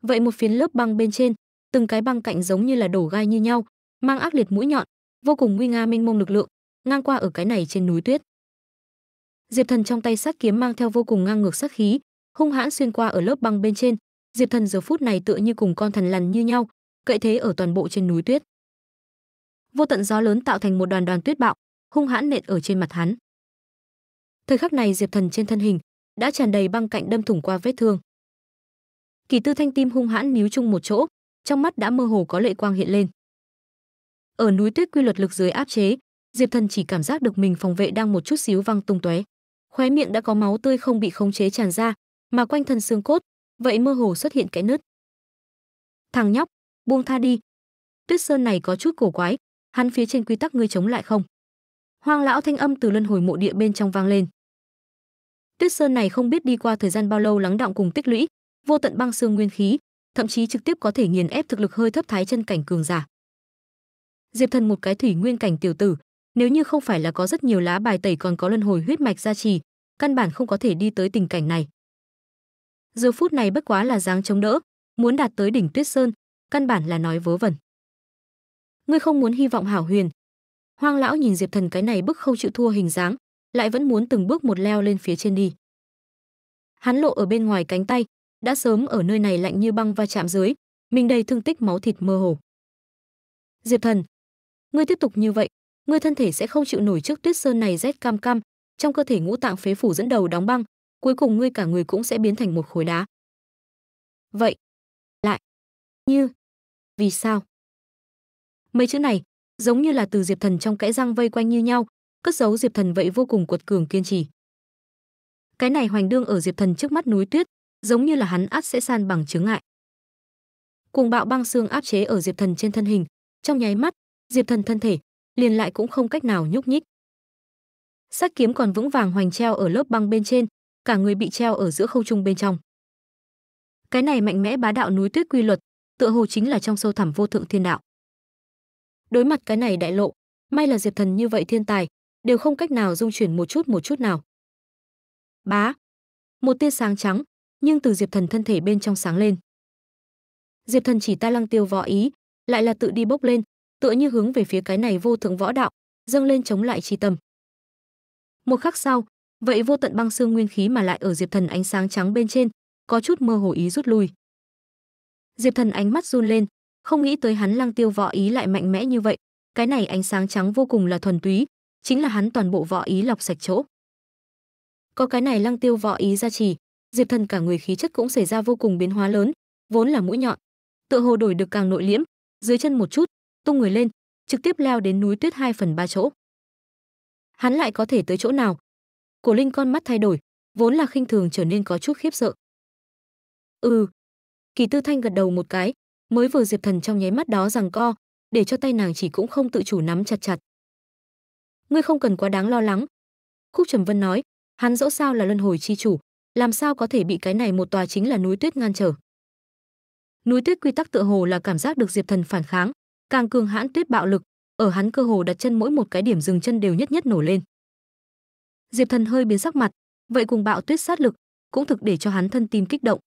Vậy một phiến lớp băng bên trên, từng cái băng cạnh giống như là đổ gai như nhau, mang ác liệt mũi nhọn, vô cùng nguy nga minh mông lực lượng, ngang qua ở cái này trên núi tuyết. Diệp Thần trong tay sát kiếm mang theo vô cùng ngang ngược sát khí, hung hãn xuyên qua ở lớp băng bên trên, Diệp Thần giờ phút này tựa như cùng con thần lằn như nhau, cậy thế ở toàn bộ trên núi tuyết. Vô tận gió lớn tạo thành một đoàn đoàn tuyết bạo, hung hãn nện ở trên mặt hắn. Thời khắc này Diệp Thần trên thân hình đã tràn đầy băng cạnh đâm thủng qua vết thương. Kỳ Tư Thanh tim hung hãn níu chung một chỗ, trong mắt đã mơ hồ có lệ quang hiện lên. Ở núi tuyết quy luật lực dưới áp chế, Diệp Thần chỉ cảm giác được mình phòng vệ đang một chút xíu văng tung tóe. Khóe miệng đã có máu tươi không bị khống chế tràn ra, mà quanh thân xương cốt, vậy mơ hồ xuất hiện cái nứt. Thằng nhóc, buông tha đi tuyết sơn này có chút cổ quái hắn phía trên quy tắc ngươi chống lại không hoang lão thanh âm từ luân hồi mộ địa bên trong vang lên tuyết sơn này không biết đi qua thời gian bao lâu lắng đọng cùng tích lũy vô tận băng xương nguyên khí thậm chí trực tiếp có thể nghiền ép thực lực hơi thấp thái chân cảnh cường giả diệp thần một cái thủy nguyên cảnh tiểu tử nếu như không phải là có rất nhiều lá bài tẩy còn có luân hồi huyết mạch gia trì căn bản không có thể đi tới tình cảnh này giờ phút này bất quá là dáng chống đỡ muốn đạt tới đỉnh tuyết sơn căn bản là nói vớ vẩn. Ngươi không muốn hy vọng hảo huyền. Hoang lão nhìn Diệp Thần cái này bức không chịu thua hình dáng, lại vẫn muốn từng bước một leo lên phía trên đi. Hắn lộ ở bên ngoài cánh tay, đã sớm ở nơi này lạnh như băng va chạm dưới, mình đầy thương tích máu thịt mơ hồ. Diệp Thần, ngươi tiếp tục như vậy, ngươi thân thể sẽ không chịu nổi trước tuyết sơn này rét cam cam, trong cơ thể ngũ tạng phế phủ dẫn đầu đóng băng, cuối cùng ngươi cả người cũng sẽ biến thành một khối đá. Vậy, lại như vì sao mấy chữ này giống như là từ diệp thần trong kẽ răng vây quanh như nhau cất giấu diệp thần vậy vô cùng cuột cường kiên trì cái này hoành đương ở diệp thần trước mắt núi tuyết giống như là hắn át sẽ san bằng chứng ngại cuồng bạo băng xương áp chế ở diệp thần trên thân hình trong nháy mắt diệp thần thân thể liền lại cũng không cách nào nhúc nhích sắc kiếm còn vững vàng hoành treo ở lớp băng bên trên cả người bị treo ở giữa không trung bên trong cái này mạnh mẽ bá đạo núi tuyết quy luật tựa hồ chính là trong sâu thẳm vô thượng thiên đạo. Đối mặt cái này đại lộ, may là Diệp Thần như vậy thiên tài, đều không cách nào dung chuyển một chút một chút nào. Bá, một tia sáng trắng, nhưng từ Diệp Thần thân thể bên trong sáng lên. Diệp Thần chỉ ta lăng tiêu võ ý, lại là tự đi bốc lên, tựa như hướng về phía cái này vô thượng võ đạo, dâng lên chống lại chi tâm. Một khắc sau, vậy vô tận băng xương nguyên khí mà lại ở Diệp Thần ánh sáng trắng bên trên, có chút mơ hồ ý rút lui. Diệp Thần ánh mắt run lên, không nghĩ tới hắn Lăng Tiêu võ ý lại mạnh mẽ như vậy, cái này ánh sáng trắng vô cùng là thuần túy, chính là hắn toàn bộ võ ý lọc sạch chỗ. Có cái này Lăng Tiêu võ ý gia trì, Diệp Thần cả người khí chất cũng xảy ra vô cùng biến hóa lớn, vốn là mũi nhọn, tựa hồ đổi được càng nội liễm, dưới chân một chút, tung người lên, trực tiếp leo đến núi tuyết 2 phần 3 chỗ. Hắn lại có thể tới chỗ nào? Cổ Linh con mắt thay đổi, vốn là khinh thường trở nên có chút khiếp sợ. Ừ, Kỳ Tư Thanh gật đầu một cái, mới vừa Diệp Thần trong nháy mắt đó rằng co, để cho tay nàng chỉ cũng không tự chủ nắm chặt chặt. Ngươi không cần quá đáng lo lắng. Khúc Trầm Vân nói, hắn dẫu sao là luân hồi chi chủ, làm sao có thể bị cái này một tòa chính là núi tuyết ngăn trở. Núi tuyết quy tắc tựa hồ là cảm giác được Diệp Thần phản kháng, càng cường hãn tuyết bạo lực, ở hắn cơ hồ đặt chân mỗi một cái điểm dừng chân đều nhất nhất nổi lên. Diệp Thần hơi biến sắc mặt, vậy cùng bạo tuyết sát lực cũng thực để cho hắn thân tim kích động.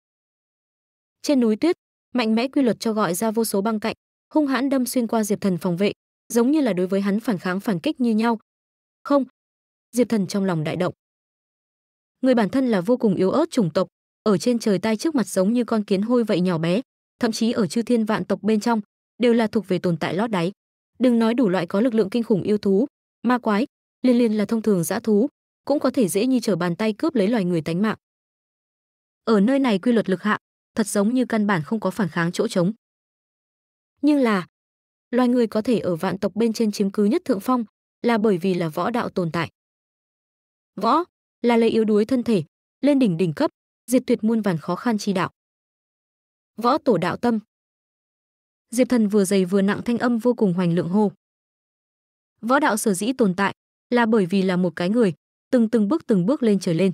Trên núi tuyết, mạnh mẽ quy luật cho gọi ra vô số băng cạnh, hung hãn đâm xuyên qua Diệp Thần phòng vệ, giống như là đối với hắn phản kháng phản kích như nhau. Không. Diệp Thần trong lòng đại động. Người bản thân là vô cùng yếu ớt chủng tộc, ở trên trời tai trước mặt giống như con kiến hôi vậy nhỏ bé, thậm chí ở chư thiên vạn tộc bên trong đều là thuộc về tồn tại lót đáy. Đừng nói đủ loại có lực lượng kinh khủng yêu thú, ma quái, liên liên là thông thường dã thú, cũng có thể dễ như trở bàn tay cướp lấy loài người tánh mạng. Ở nơi này quy luật lực hạ, thật giống như căn bản không có phản kháng chỗ trống. Nhưng là, loài người có thể ở vạn tộc bên trên chiếm cứ nhất thượng phong là bởi vì là võ đạo tồn tại. Võ là lấy yếu đuối thân thể, lên đỉnh đỉnh cấp, diệt tuyệt muôn vàn khó khăn chi đạo. Võ tổ đạo tâm. Diệp Thần vừa dày vừa nặng thanh âm vô cùng hoành lượng hô. Võ đạo sở dĩ tồn tại là bởi vì là một cái người, từng từng bước từng bước lên trời lên.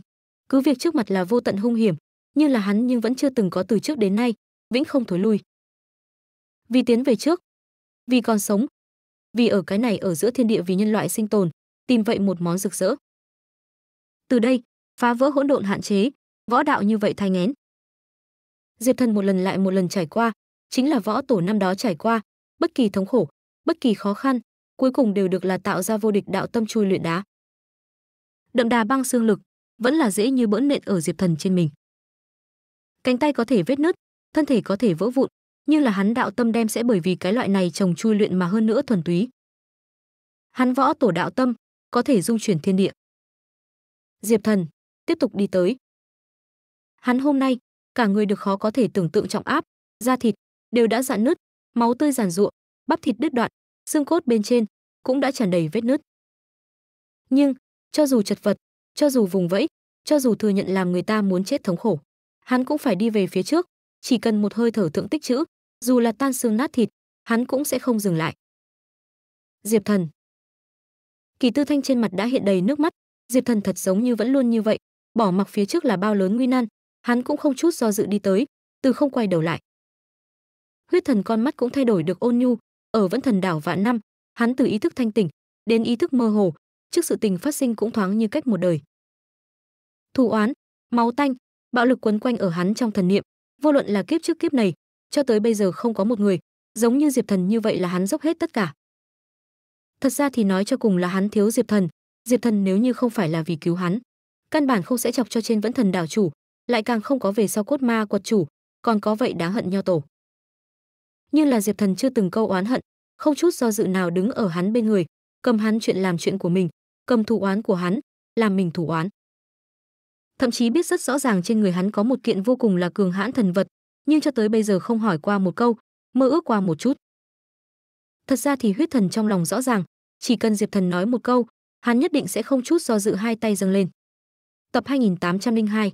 Cứ việc trước mặt là vô tận hung hiểm, như là hắn nhưng vẫn chưa từng có từ trước đến nay, vĩnh không thối lui. Vì tiến về trước, vì còn sống, vì ở cái này ở giữa thiên địa vì nhân loại sinh tồn, tìm vậy một món rực rỡ. Từ đây, phá vỡ hỗn độn hạn chế, võ đạo như vậy thay ngén. Diệp Thần một lần lại một lần trải qua, chính là võ tổ năm đó trải qua, bất kỳ thống khổ, bất kỳ khó khăn, cuối cùng đều được là tạo ra vô địch đạo tâm chui luyện đá. Đậm đà băng xương lực, vẫn là dễ như bỡn nện ở Diệp Thần trên mình cánh tay có thể vết nứt, thân thể có thể vỡ vụn, nhưng là hắn đạo tâm đem sẽ bởi vì cái loại này trồng chui luyện mà hơn nữa thuần túy. Hắn võ tổ đạo tâm, có thể dung chuyển thiên địa. Diệp Thần tiếp tục đi tới. Hắn hôm nay, cả người được khó có thể tưởng tượng trọng áp, da thịt đều đã dạn nứt, máu tươi giàn ruộng, bắp thịt đứt đoạn, xương cốt bên trên cũng đã tràn đầy vết nứt. Nhưng, cho dù chật vật, cho dù vùng vẫy, cho dù thừa nhận làm người ta muốn chết thống khổ, hắn cũng phải đi về phía trước, chỉ cần một hơi thở thượng tích chữ, dù là tan xương nát thịt, hắn cũng sẽ không dừng lại. Diệp Thần Kỳ Tư Thanh trên mặt đã hiện đầy nước mắt, Diệp Thần thật giống như vẫn luôn như vậy, bỏ mặc phía trước là bao lớn nguy nan, hắn cũng không chút do dự đi tới, từ không quay đầu lại. Huyết Thần con mắt cũng thay đổi được ôn nhu, ở Vẫn Thần đảo vạn năm, hắn từ ý thức thanh tỉnh đến ý thức mơ hồ, trước sự tình phát sinh cũng thoáng như cách một đời. Thù oán, máu tanh, bạo lực quấn quanh ở hắn trong thần niệm vô luận là kiếp trước kiếp này cho tới bây giờ không có một người giống như diệp thần như vậy là hắn dốc hết tất cả thật ra thì nói cho cùng là hắn thiếu diệp thần diệp thần nếu như không phải là vì cứu hắn căn bản không sẽ chọc cho trên vẫn thần đảo chủ lại càng không có về sau cốt ma quật chủ còn có vậy đáng hận nho tổ nhưng là diệp thần chưa từng câu oán hận không chút do dự nào đứng ở hắn bên người cầm hắn chuyện làm chuyện của mình cầm thủ oán của hắn làm mình thủ oán thậm chí biết rất rõ ràng trên người hắn có một kiện vô cùng là cường hãn thần vật, nhưng cho tới bây giờ không hỏi qua một câu, mơ ước qua một chút. Thật ra thì huyết thần trong lòng rõ ràng, chỉ cần Diệp Thần nói một câu, hắn nhất định sẽ không chút do dự hai tay dâng lên. Tập 2802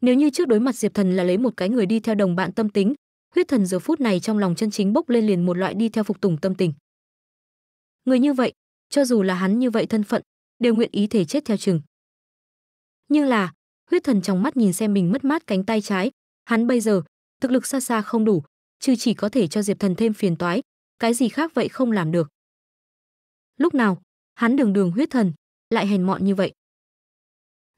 Nếu như trước đối mặt Diệp Thần là lấy một cái người đi theo đồng bạn tâm tính, huyết thần giờ phút này trong lòng chân chính bốc lên liền một loại đi theo phục tùng tâm tình. Người như vậy, cho dù là hắn như vậy thân phận, đều nguyện ý thể chết theo chừng. Nhưng là, huyết thần trong mắt nhìn xem mình mất mát cánh tay trái, hắn bây giờ, thực lực xa xa không đủ, chứ chỉ có thể cho Diệp Thần thêm phiền toái, cái gì khác vậy không làm được. Lúc nào, hắn đường đường huyết thần, lại hèn mọn như vậy.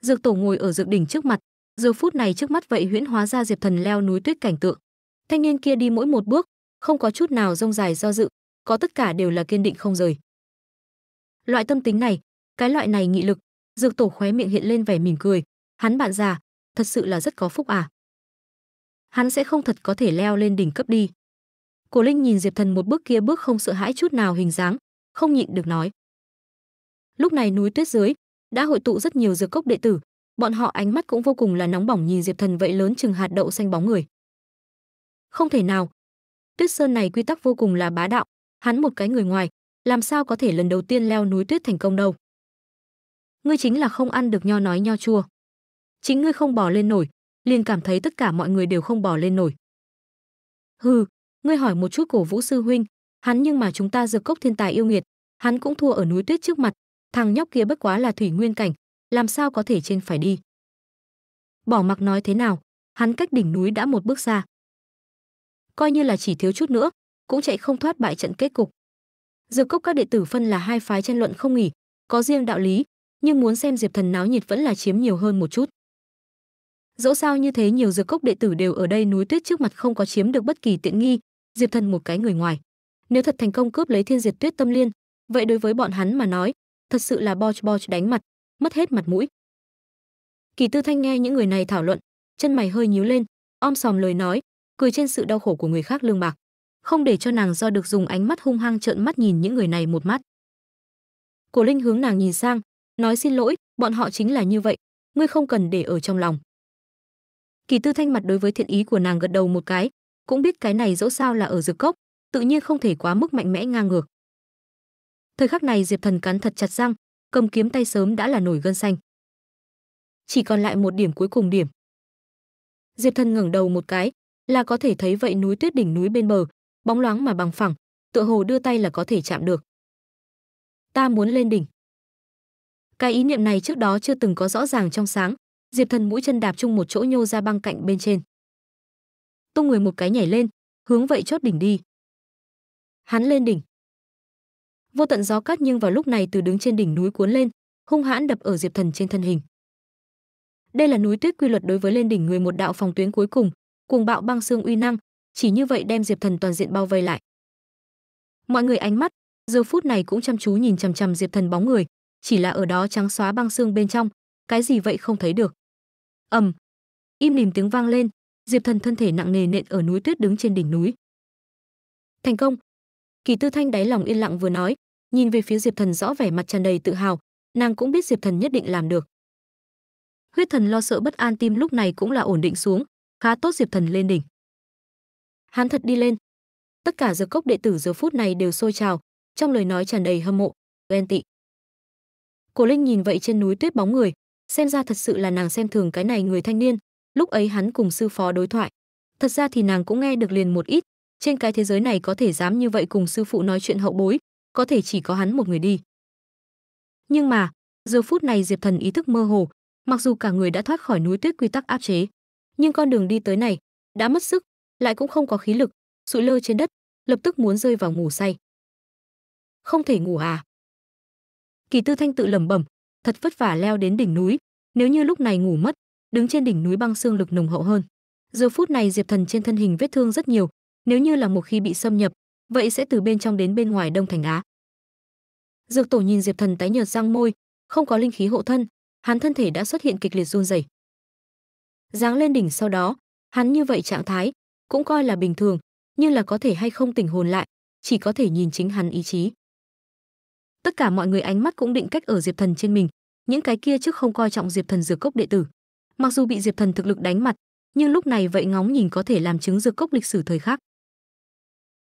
Dược tổ ngồi ở dược đỉnh trước mặt, giờ phút này trước mắt vậy huyễn hóa ra Diệp Thần leo núi tuyết cảnh tượng. Thanh niên kia đi mỗi một bước, không có chút nào rông dài do dự, có tất cả đều là kiên định không rời. Loại tâm tính này, cái loại này nghị lực, Dược tổ khóe miệng hiện lên vẻ mỉm cười, hắn bạn già, thật sự là rất có phúc à. Hắn sẽ không thật có thể leo lên đỉnh cấp đi. Cổ Linh nhìn Diệp Thần một bước kia bước không sợ hãi chút nào hình dáng, không nhịn được nói. Lúc này núi tuyết dưới đã hội tụ rất nhiều dược cốc đệ tử, bọn họ ánh mắt cũng vô cùng là nóng bỏng nhìn Diệp Thần vậy lớn chừng hạt đậu xanh bóng người. Không thể nào. Tuyết sơn này quy tắc vô cùng là bá đạo, hắn một cái người ngoài, làm sao có thể lần đầu tiên leo núi tuyết thành công đâu ngươi chính là không ăn được nho nói nho chua chính ngươi không bỏ lên nổi liền cảm thấy tất cả mọi người đều không bỏ lên nổi hừ ngươi hỏi một chút cổ vũ sư huynh hắn nhưng mà chúng ta dược cốc thiên tài yêu nghiệt hắn cũng thua ở núi tuyết trước mặt thằng nhóc kia bất quá là thủy nguyên cảnh làm sao có thể trên phải đi bỏ mặc nói thế nào hắn cách đỉnh núi đã một bước xa coi như là chỉ thiếu chút nữa cũng chạy không thoát bại trận kết cục dược cốc các đệ tử phân là hai phái tranh luận không nghỉ có riêng đạo lý nhưng muốn xem diệp thần náo nhiệt vẫn là chiếm nhiều hơn một chút dẫu sao như thế nhiều dược cốc đệ tử đều ở đây núi tuyết trước mặt không có chiếm được bất kỳ tiện nghi diệp thần một cái người ngoài nếu thật thành công cướp lấy thiên diệt tuyết tâm liên vậy đối với bọn hắn mà nói thật sự là boch boch đánh mặt mất hết mặt mũi kỳ tư thanh nghe những người này thảo luận chân mày hơi nhíu lên om sòm lời nói cười trên sự đau khổ của người khác lương bạc không để cho nàng do được dùng ánh mắt hung hăng trợn mắt nhìn những người này một mắt cổ linh hướng nàng nhìn sang nói xin lỗi, bọn họ chính là như vậy, ngươi không cần để ở trong lòng. Kỳ Tư Thanh mặt đối với thiện ý của nàng gật đầu một cái, cũng biết cái này dẫu sao là ở dược cốc, tự nhiên không thể quá mức mạnh mẽ ngang ngược. Thời khắc này Diệp Thần cắn thật chặt răng, cầm kiếm tay sớm đã là nổi gân xanh. Chỉ còn lại một điểm cuối cùng điểm. Diệp Thần ngẩng đầu một cái, là có thể thấy vậy núi tuyết đỉnh núi bên bờ, bóng loáng mà bằng phẳng, tựa hồ đưa tay là có thể chạm được. Ta muốn lên đỉnh. Cái ý niệm này trước đó chưa từng có rõ ràng trong sáng, Diệp Thần mũi chân đạp chung một chỗ nhô ra băng cạnh bên trên. Tung người một cái nhảy lên, hướng vậy chốt đỉnh đi. Hắn lên đỉnh. Vô tận gió cát nhưng vào lúc này từ đứng trên đỉnh núi cuốn lên, hung hãn đập ở Diệp Thần trên thân hình. Đây là núi tuyết quy luật đối với lên đỉnh người một đạo phòng tuyến cuối cùng, cuồng bạo băng xương uy năng, chỉ như vậy đem Diệp Thần toàn diện bao vây lại. Mọi người ánh mắt giờ phút này cũng chăm chú nhìn chằm chằm Diệp Thần bóng người, chỉ là ở đó trắng xóa băng xương bên trong, cái gì vậy không thấy được. Ầm. Im lìm tiếng vang lên, Diệp Thần thân thể nặng nề nện ở núi tuyết đứng trên đỉnh núi. Thành công. Kỳ Tư Thanh đáy lòng yên lặng vừa nói, nhìn về phía Diệp Thần rõ vẻ mặt tràn đầy tự hào, nàng cũng biết Diệp Thần nhất định làm được. Huyết Thần lo sợ bất an tim lúc này cũng là ổn định xuống, khá tốt Diệp Thần lên đỉnh. Hắn thật đi lên. Tất cả giờ cốc đệ tử giờ phút này đều sôi trào, trong lời nói tràn đầy hâm mộ, ghen tị. Cổ Linh nhìn vậy trên núi tuyết bóng người, xem ra thật sự là nàng xem thường cái này người thanh niên. Lúc ấy hắn cùng sư phó đối thoại, thật ra thì nàng cũng nghe được liền một ít, trên cái thế giới này có thể dám như vậy cùng sư phụ nói chuyện hậu bối, có thể chỉ có hắn một người đi. Nhưng mà, giờ phút này Diệp Thần ý thức mơ hồ, mặc dù cả người đã thoát khỏi núi tuyết quy tắc áp chế, nhưng con đường đi tới này đã mất sức, lại cũng không có khí lực, sụi lơ trên đất, lập tức muốn rơi vào ngủ say. Không thể ngủ à? Kỳ Tư Thanh tự lẩm bẩm, thật vất vả leo đến đỉnh núi, nếu như lúc này ngủ mất, đứng trên đỉnh núi băng xương lực nồng hậu hơn. Giờ phút này Diệp Thần trên thân hình vết thương rất nhiều, nếu như là một khi bị xâm nhập, vậy sẽ từ bên trong đến bên ngoài Đông Thành Á. Dược Tổ nhìn Diệp Thần tái nhợt răng môi, không có linh khí hộ thân, hắn thân thể đã xuất hiện kịch liệt run rẩy. Giáng lên đỉnh sau đó, hắn như vậy trạng thái cũng coi là bình thường, nhưng là có thể hay không tỉnh hồn lại, chỉ có thể nhìn chính hắn ý chí tất cả mọi người ánh mắt cũng định cách ở diệp thần trên mình những cái kia trước không coi trọng diệp thần dược cốc đệ tử mặc dù bị diệp thần thực lực đánh mặt nhưng lúc này vậy ngóng nhìn có thể làm chứng dược cốc lịch sử thời khắc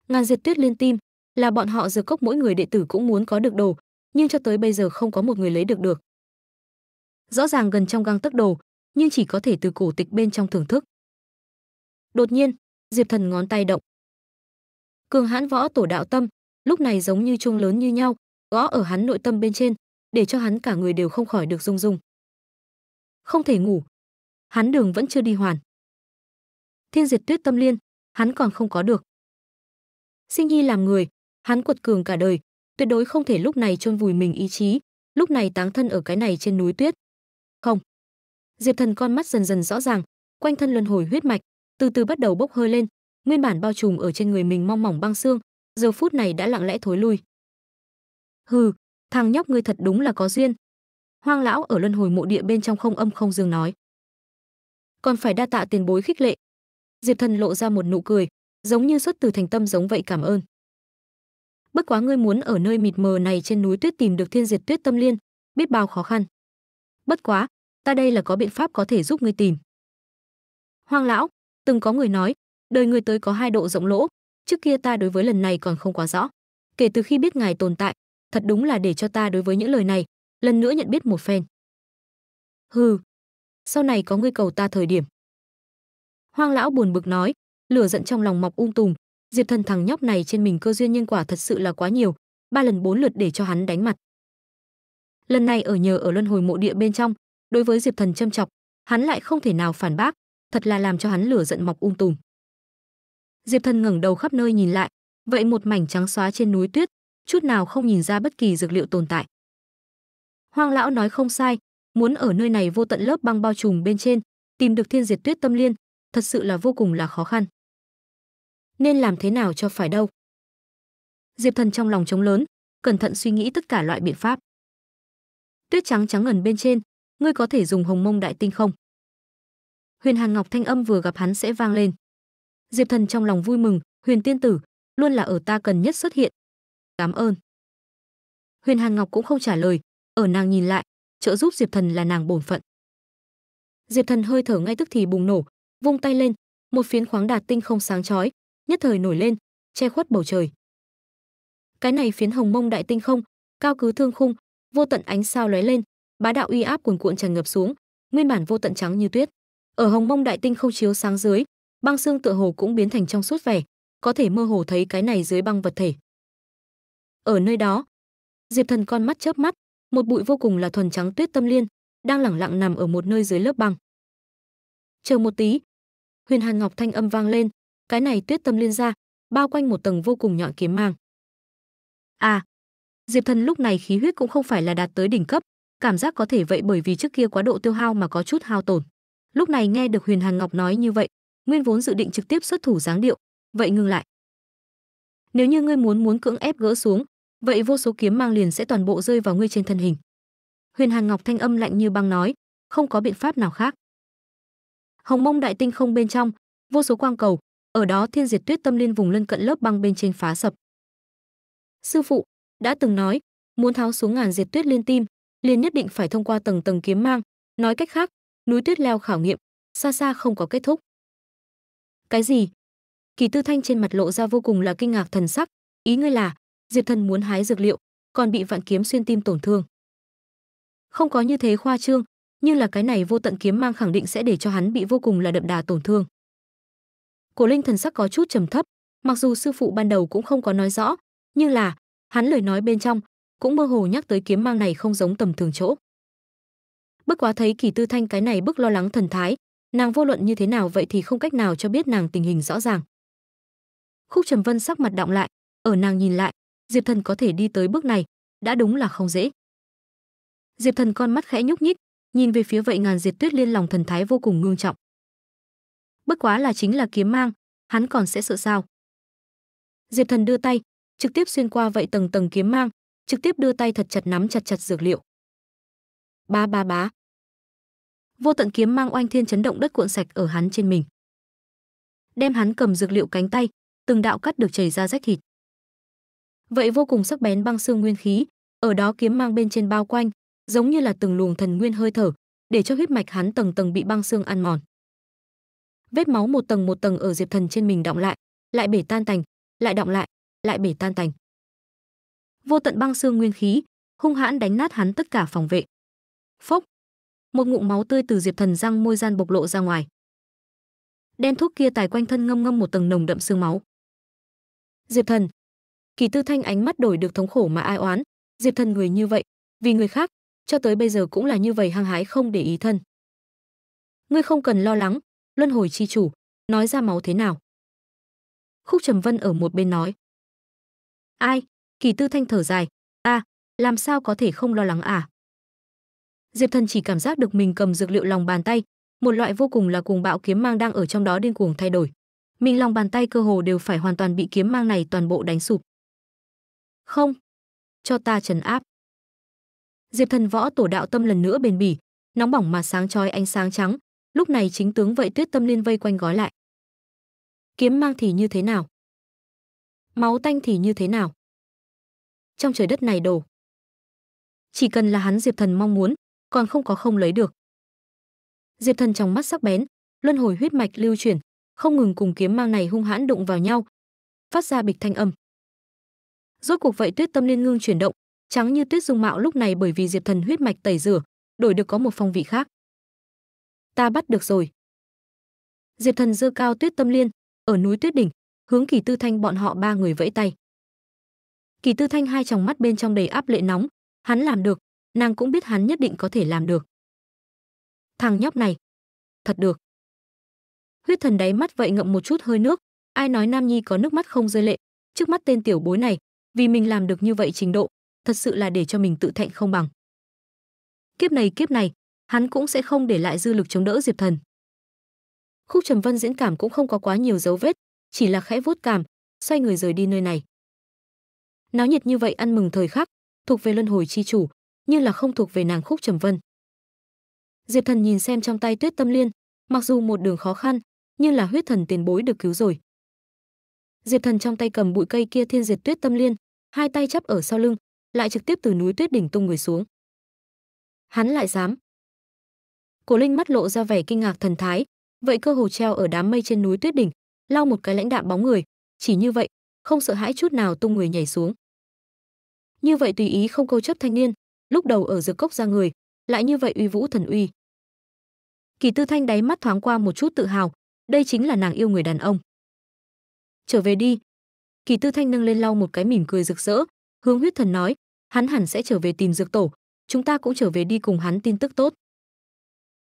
ngàn diệt tuyết lên tim là bọn họ dược cốc mỗi người đệ tử cũng muốn có được đồ nhưng cho tới bây giờ không có một người lấy được được rõ ràng gần trong găng tấc đồ nhưng chỉ có thể từ cổ tịch bên trong thưởng thức đột nhiên diệp thần ngón tay động cường hãn võ tổ đạo tâm lúc này giống như chuông lớn như nhau gõ ở hắn nội tâm bên trên, để cho hắn cả người đều không khỏi được rung rung. Không thể ngủ. Hắn đường vẫn chưa đi hoàn. Thiên diệt tuyết tâm liên, hắn còn không có được. Sinh nhi làm người, hắn cuột cường cả đời, tuyệt đối không thể lúc này chôn vùi mình ý chí, lúc này táng thân ở cái này trên núi tuyết. Không. Diệp Thần con mắt dần dần rõ ràng, quanh thân luân hồi huyết mạch, từ từ bắt đầu bốc hơi lên, nguyên bản bao trùm ở trên người mình mong mỏng băng xương, giờ phút này đã lặng lẽ thối lui hừ thằng nhóc ngươi thật đúng là có duyên hoang lão ở luân hồi mộ địa bên trong không âm không dương nói còn phải đa tạ tiền bối khích lệ diệp thần lộ ra một nụ cười giống như xuất từ thành tâm giống vậy cảm ơn bất quá ngươi muốn ở nơi mịt mờ này trên núi tuyết tìm được thiên diệt tuyết tâm liên biết bao khó khăn bất quá ta đây là có biện pháp có thể giúp ngươi tìm hoang lão từng có người nói đời người tới có hai độ rộng lỗ trước kia ta đối với lần này còn không quá rõ kể từ khi biết ngài tồn tại thật đúng là để cho ta đối với những lời này, lần nữa nhận biết một phen. Hừ, sau này có ngươi cầu ta thời điểm. Hoang lão buồn bực nói, lửa giận trong lòng mọc ung um tùm, Diệp Thần thằng nhóc này trên mình cơ duyên nhân quả thật sự là quá nhiều, ba lần bốn lượt để cho hắn đánh mặt. Lần này ở nhờ ở luân hồi mộ địa bên trong, đối với Diệp Thần châm chọc, hắn lại không thể nào phản bác, thật là làm cho hắn lửa giận mọc ung um tùm. Diệp Thần ngẩng đầu khắp nơi nhìn lại, vậy một mảnh trắng xóa trên núi tuyết, chút nào không nhìn ra bất kỳ dược liệu tồn tại. Hoang lão nói không sai, muốn ở nơi này vô tận lớp băng bao trùm bên trên, tìm được thiên diệt tuyết tâm liên, thật sự là vô cùng là khó khăn. Nên làm thế nào cho phải đâu? Diệp Thần trong lòng trống lớn, cẩn thận suy nghĩ tất cả loại biện pháp. Tuyết trắng trắng ngần bên trên, ngươi có thể dùng Hồng Mông Đại Tinh không? Huyền Hàn Ngọc thanh âm vừa gặp hắn sẽ vang lên. Diệp Thần trong lòng vui mừng, Huyền Tiên tử luôn là ở ta cần nhất xuất hiện, Cảm ơn. Huyền Hàn Ngọc cũng không trả lời, ở nàng nhìn lại, trợ giúp Diệp Thần là nàng bổn phận. Diệp Thần hơi thở ngay tức thì bùng nổ, vung tay lên, một phiến khoáng đạt tinh không sáng chói, nhất thời nổi lên, che khuất bầu trời. Cái này phiến hồng mông đại tinh không, cao cứ thương khung, vô tận ánh sao lóe lên, bá đạo uy áp cuồn cuộn tràn ngập xuống, nguyên bản vô tận trắng như tuyết. Ở hồng mông đại tinh không chiếu sáng dưới, băng xương tựa hồ cũng biến thành trong suốt vẻ, có thể mơ hồ thấy cái này dưới băng vật thể ở nơi đó diệp thần con mắt chớp mắt một bụi vô cùng là thuần trắng tuyết tâm liên đang lẳng lặng nằm ở một nơi dưới lớp băng chờ một tí huyền hàn ngọc thanh âm vang lên cái này tuyết tâm liên ra bao quanh một tầng vô cùng nhọn kiếm mang à diệp thần lúc này khí huyết cũng không phải là đạt tới đỉnh cấp cảm giác có thể vậy bởi vì trước kia quá độ tiêu hao mà có chút hao tổn lúc này nghe được huyền hàn ngọc nói như vậy nguyên vốn dự định trực tiếp xuất thủ dáng điệu vậy ngừng lại nếu như ngươi muốn muốn cưỡng ép gỡ xuống vậy vô số kiếm mang liền sẽ toàn bộ rơi vào ngươi trên thân hình huyền hàn ngọc thanh âm lạnh như băng nói không có biện pháp nào khác hồng mông đại tinh không bên trong vô số quang cầu ở đó thiên diệt tuyết tâm liên vùng lân cận lớp băng bên trên phá sập sư phụ đã từng nói muốn tháo xuống ngàn diệt tuyết liên tim liền nhất định phải thông qua tầng tầng kiếm mang nói cách khác núi tuyết leo khảo nghiệm xa xa không có kết thúc cái gì Kỳ Tư Thanh trên mặt lộ ra vô cùng là kinh ngạc thần sắc, ý ngươi là, Diệp Thần muốn hái dược liệu, còn bị vạn kiếm xuyên tim tổn thương. Không có như thế khoa trương, nhưng là cái này vô tận kiếm mang khẳng định sẽ để cho hắn bị vô cùng là đậm đà tổn thương. Cổ Linh thần sắc có chút trầm thấp, mặc dù sư phụ ban đầu cũng không có nói rõ, nhưng là, hắn lời nói bên trong cũng mơ hồ nhắc tới kiếm mang này không giống tầm thường chỗ. Bất quá thấy Kỳ Tư Thanh cái này bức lo lắng thần thái, nàng vô luận như thế nào vậy thì không cách nào cho biết nàng tình hình rõ ràng. Khúc Trầm Vân sắc mặt động lại, ở nàng nhìn lại, Diệp Thần có thể đi tới bước này, đã đúng là không dễ. Diệp Thần con mắt khẽ nhúc nhích, nhìn về phía vậy ngàn diệt Tuyết Liên lòng thần thái vô cùng ngương trọng. Bất quá là chính là kiếm mang, hắn còn sẽ sợ sao? Diệp Thần đưa tay, trực tiếp xuyên qua vậy tầng tầng kiếm mang, trực tiếp đưa tay thật chặt nắm chặt chặt dược liệu. Ba ba bá. Vô tận kiếm mang oanh thiên chấn động đất cuộn sạch ở hắn trên mình. Đem hắn cầm dược liệu cánh tay, từng đạo cắt được chảy ra rách thịt. Vậy vô cùng sắc bén băng xương nguyên khí, ở đó kiếm mang bên trên bao quanh, giống như là từng luồng thần nguyên hơi thở, để cho huyết mạch hắn tầng tầng bị băng xương ăn mòn. Vết máu một tầng một tầng ở Diệp Thần trên mình đọng lại, lại bể tan tành, lại đọng lại, lại bể tan tành. Vô tận băng xương nguyên khí, hung hãn đánh nát hắn tất cả phòng vệ. Phốc, một ngụm máu tươi từ Diệp Thần răng môi gian bộc lộ ra ngoài. Đem thuốc kia tài quanh thân ngâm ngâm một tầng nồng đậm xương máu. Diệp Thần. Kỳ Tư Thanh ánh mắt đổi được thống khổ mà ai oán, Diệp Thần người như vậy, vì người khác, cho tới bây giờ cũng là như vậy hăng hái không để ý thân. Ngươi không cần lo lắng, Luân hồi chi chủ, nói ra máu thế nào? Khúc Trầm Vân ở một bên nói. Ai? Kỳ Tư Thanh thở dài, ta, làm sao có thể không lo lắng à? Diệp Thần chỉ cảm giác được mình cầm dược liệu lòng bàn tay, một loại vô cùng là cùng bạo kiếm mang đang ở trong đó điên cuồng thay đổi mình lòng bàn tay cơ hồ đều phải hoàn toàn bị kiếm mang này toàn bộ đánh sụp. Không, cho ta trấn áp. Diệp Thần Võ tổ đạo tâm lần nữa bền bỉ, nóng bỏng mà sáng chói ánh sáng trắng, lúc này chính tướng vậy Tuyết Tâm Liên vây quanh gói lại. Kiếm mang thì như thế nào? Máu tanh thì như thế nào? Trong trời đất này đổ. Chỉ cần là hắn Diệp Thần mong muốn, còn không có không lấy được. Diệp Thần trong mắt sắc bén, luân hồi huyết mạch lưu chuyển, không ngừng cùng kiếm mang này hung hãn đụng vào nhau, phát ra bịch thanh âm. Rốt cuộc vậy Tuyết Tâm Liên ngưng chuyển động, trắng như tuyết dung mạo lúc này bởi vì Diệp Thần huyết mạch tẩy rửa, đổi được có một phong vị khác. Ta bắt được rồi. Diệp Thần dơ cao Tuyết Tâm Liên, ở núi Tuyết đỉnh, hướng Kỳ Tư Thanh bọn họ ba người vẫy tay. Kỳ Tư Thanh hai tròng mắt bên trong đầy áp lệ nóng, hắn làm được, nàng cũng biết hắn nhất định có thể làm được. Thằng nhóc này, thật được huyết thần đáy mắt vậy ngậm một chút hơi nước ai nói nam nhi có nước mắt không rơi lệ trước mắt tên tiểu bối này vì mình làm được như vậy trình độ thật sự là để cho mình tự thạnh không bằng kiếp này kiếp này hắn cũng sẽ không để lại dư lực chống đỡ diệp thần khúc trầm vân diễn cảm cũng không có quá nhiều dấu vết chỉ là khẽ vuốt cảm xoay người rời đi nơi này náo nhiệt như vậy ăn mừng thời khắc thuộc về luân hồi chi chủ nhưng là không thuộc về nàng khúc trầm vân diệp thần nhìn xem trong tay tuyết tâm liên mặc dù một đường khó khăn như là huyết thần tiền bối được cứu rồi. Diệp Thần trong tay cầm bụi cây kia thiên diệt tuyết tâm liên, hai tay chắp ở sau lưng, lại trực tiếp từ núi tuyết đỉnh tung người xuống. Hắn lại dám. Cổ Linh mắt lộ ra vẻ kinh ngạc thần thái, vậy cơ hồ treo ở đám mây trên núi tuyết đỉnh, lao một cái lãnh đạm bóng người, chỉ như vậy, không sợ hãi chút nào tung người nhảy xuống. Như vậy tùy ý không câu chấp thanh niên, lúc đầu ở dược cốc ra người, lại như vậy uy vũ thần uy. Kỳ Tư Thanh đáy mắt thoáng qua một chút tự hào, đây chính là nàng yêu người đàn ông trở về đi kỳ tư thanh nâng lên lau một cái mỉm cười rực rỡ hướng huyết thần nói hắn hẳn sẽ trở về tìm dược tổ chúng ta cũng trở về đi cùng hắn tin tức tốt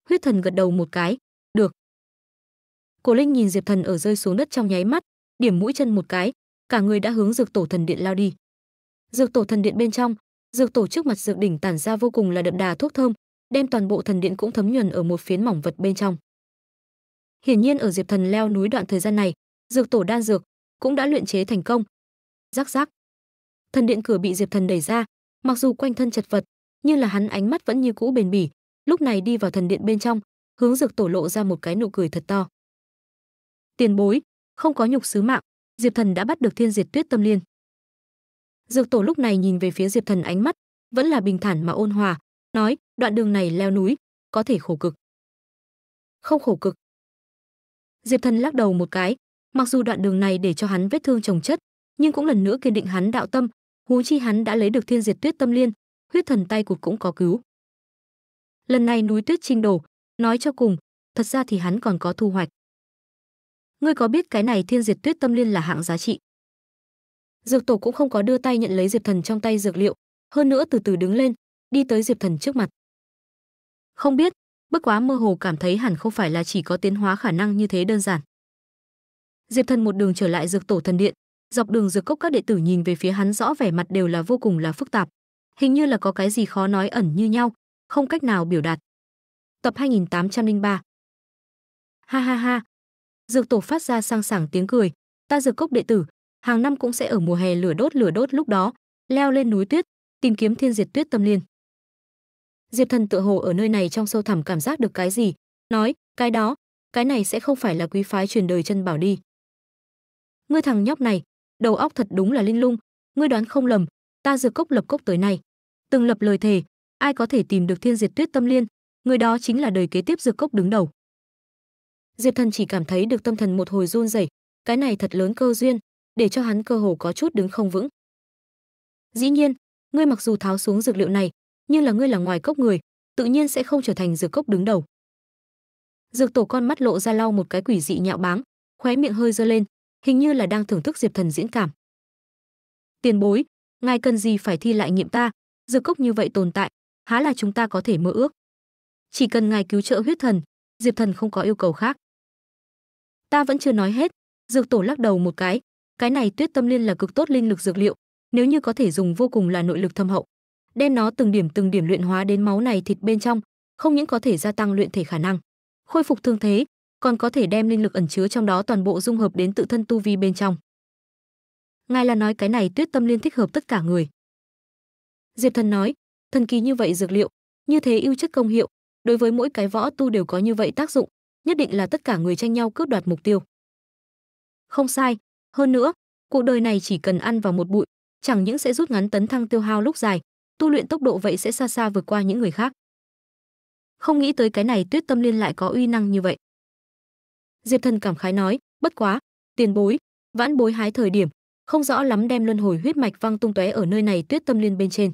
huyết thần gật đầu một cái được cổ linh nhìn diệp thần ở rơi xuống đất trong nháy mắt điểm mũi chân một cái cả người đã hướng dược tổ thần điện lao đi dược tổ thần điện bên trong dược tổ trước mặt dược đỉnh tản ra vô cùng là đậm đà thuốc thơm đem toàn bộ thần điện cũng thấm nhuần ở một phiến mỏng vật bên trong Hiển nhiên ở Diệp Thần leo núi đoạn thời gian này, dược tổ đan dược cũng đã luyện chế thành công. Rắc rắc. Thần điện cửa bị Diệp Thần đẩy ra, mặc dù quanh thân chật vật, nhưng là hắn ánh mắt vẫn như cũ bền bỉ, lúc này đi vào thần điện bên trong, hướng dược tổ lộ ra một cái nụ cười thật to. Tiền bối, không có nhục sứ mạng, Diệp Thần đã bắt được Thiên Diệt Tuyết Tâm Liên. Dược tổ lúc này nhìn về phía Diệp Thần ánh mắt vẫn là bình thản mà ôn hòa, nói, đoạn đường này leo núi, có thể khổ cực. Không khổ cực, Diệp Thần lắc đầu một cái, mặc dù đoạn đường này để cho hắn vết thương chồng chất, nhưng cũng lần nữa kiên định hắn đạo tâm, huống chi hắn đã lấy được Thiên Diệt Tuyết Tâm Liên, huyết thần tay cụt cũng có cứu. Lần này núi tuyết chinh đổ, nói cho cùng, thật ra thì hắn còn có thu hoạch. Ngươi có biết cái này Thiên Diệt Tuyết Tâm Liên là hạng giá trị? Dược tổ cũng không có đưa tay nhận lấy Diệp Thần trong tay dược liệu, hơn nữa từ từ đứng lên, đi tới Diệp Thần trước mặt. Không biết, bất quá mơ hồ cảm thấy hẳn không phải là chỉ có tiến hóa khả năng như thế đơn giản diệp thần một đường trở lại dược tổ thần điện dọc đường dược cốc các đệ tử nhìn về phía hắn rõ vẻ mặt đều là vô cùng là phức tạp hình như là có cái gì khó nói ẩn như nhau không cách nào biểu đạt tập 2803 ha ha ha dược tổ phát ra sang sảng tiếng cười ta dược cốc đệ tử hàng năm cũng sẽ ở mùa hè lửa đốt lửa đốt lúc đó leo lên núi tuyết tìm kiếm thiên diệt tuyết tâm liên diệp thần tựa hồ ở nơi này trong sâu thẳm cảm giác được cái gì nói cái đó cái này sẽ không phải là quý phái truyền đời chân bảo đi ngươi thằng nhóc này đầu óc thật đúng là linh lung ngươi đoán không lầm ta dược cốc lập cốc tới nay từng lập lời thề ai có thể tìm được thiên diệt tuyết tâm liên người đó chính là đời kế tiếp dược cốc đứng đầu diệp thần chỉ cảm thấy được tâm thần một hồi run rẩy cái này thật lớn cơ duyên để cho hắn cơ hồ có chút đứng không vững dĩ nhiên ngươi mặc dù tháo xuống dược liệu này như là ngươi là ngoài cốc người, tự nhiên sẽ không trở thành dược cốc đứng đầu. Dược tổ con mắt lộ ra lau một cái quỷ dị nhạo báng, khóe miệng hơi dơ lên, hình như là đang thưởng thức Diệp Thần diễn cảm. Tiền bối, ngài cần gì phải thi lại nghiệm ta, dược cốc như vậy tồn tại, há là chúng ta có thể mơ ước. Chỉ cần ngài cứu trợ huyết thần, Diệp Thần không có yêu cầu khác. Ta vẫn chưa nói hết, dược tổ lắc đầu một cái, cái này Tuyết Tâm Liên là cực tốt linh lực dược liệu, nếu như có thể dùng vô cùng là nội lực thâm hậu đem nó từng điểm từng điểm luyện hóa đến máu này thịt bên trong, không những có thể gia tăng luyện thể khả năng, khôi phục thương thế, còn có thể đem linh lực ẩn chứa trong đó toàn bộ dung hợp đến tự thân tu vi bên trong. Ngài là nói cái này Tuyết Tâm Liên thích hợp tất cả người. Diệp Thần nói, thần kỳ như vậy dược liệu, như thế ưu chất công hiệu, đối với mỗi cái võ tu đều có như vậy tác dụng, nhất định là tất cả người tranh nhau cướp đoạt mục tiêu. Không sai, hơn nữa, cuộc đời này chỉ cần ăn vào một bụi, chẳng những sẽ rút ngắn tấn thăng tiêu hao lúc dài, tu luyện tốc độ vậy sẽ xa xa vượt qua những người khác. Không nghĩ tới cái này Tuyết Tâm Liên lại có uy năng như vậy. Diệp Thần cảm khái nói, bất quá, tiền bối, vãn bối hái thời điểm, không rõ lắm đem luân hồi huyết mạch văng tung tóe ở nơi này Tuyết Tâm Liên bên trên.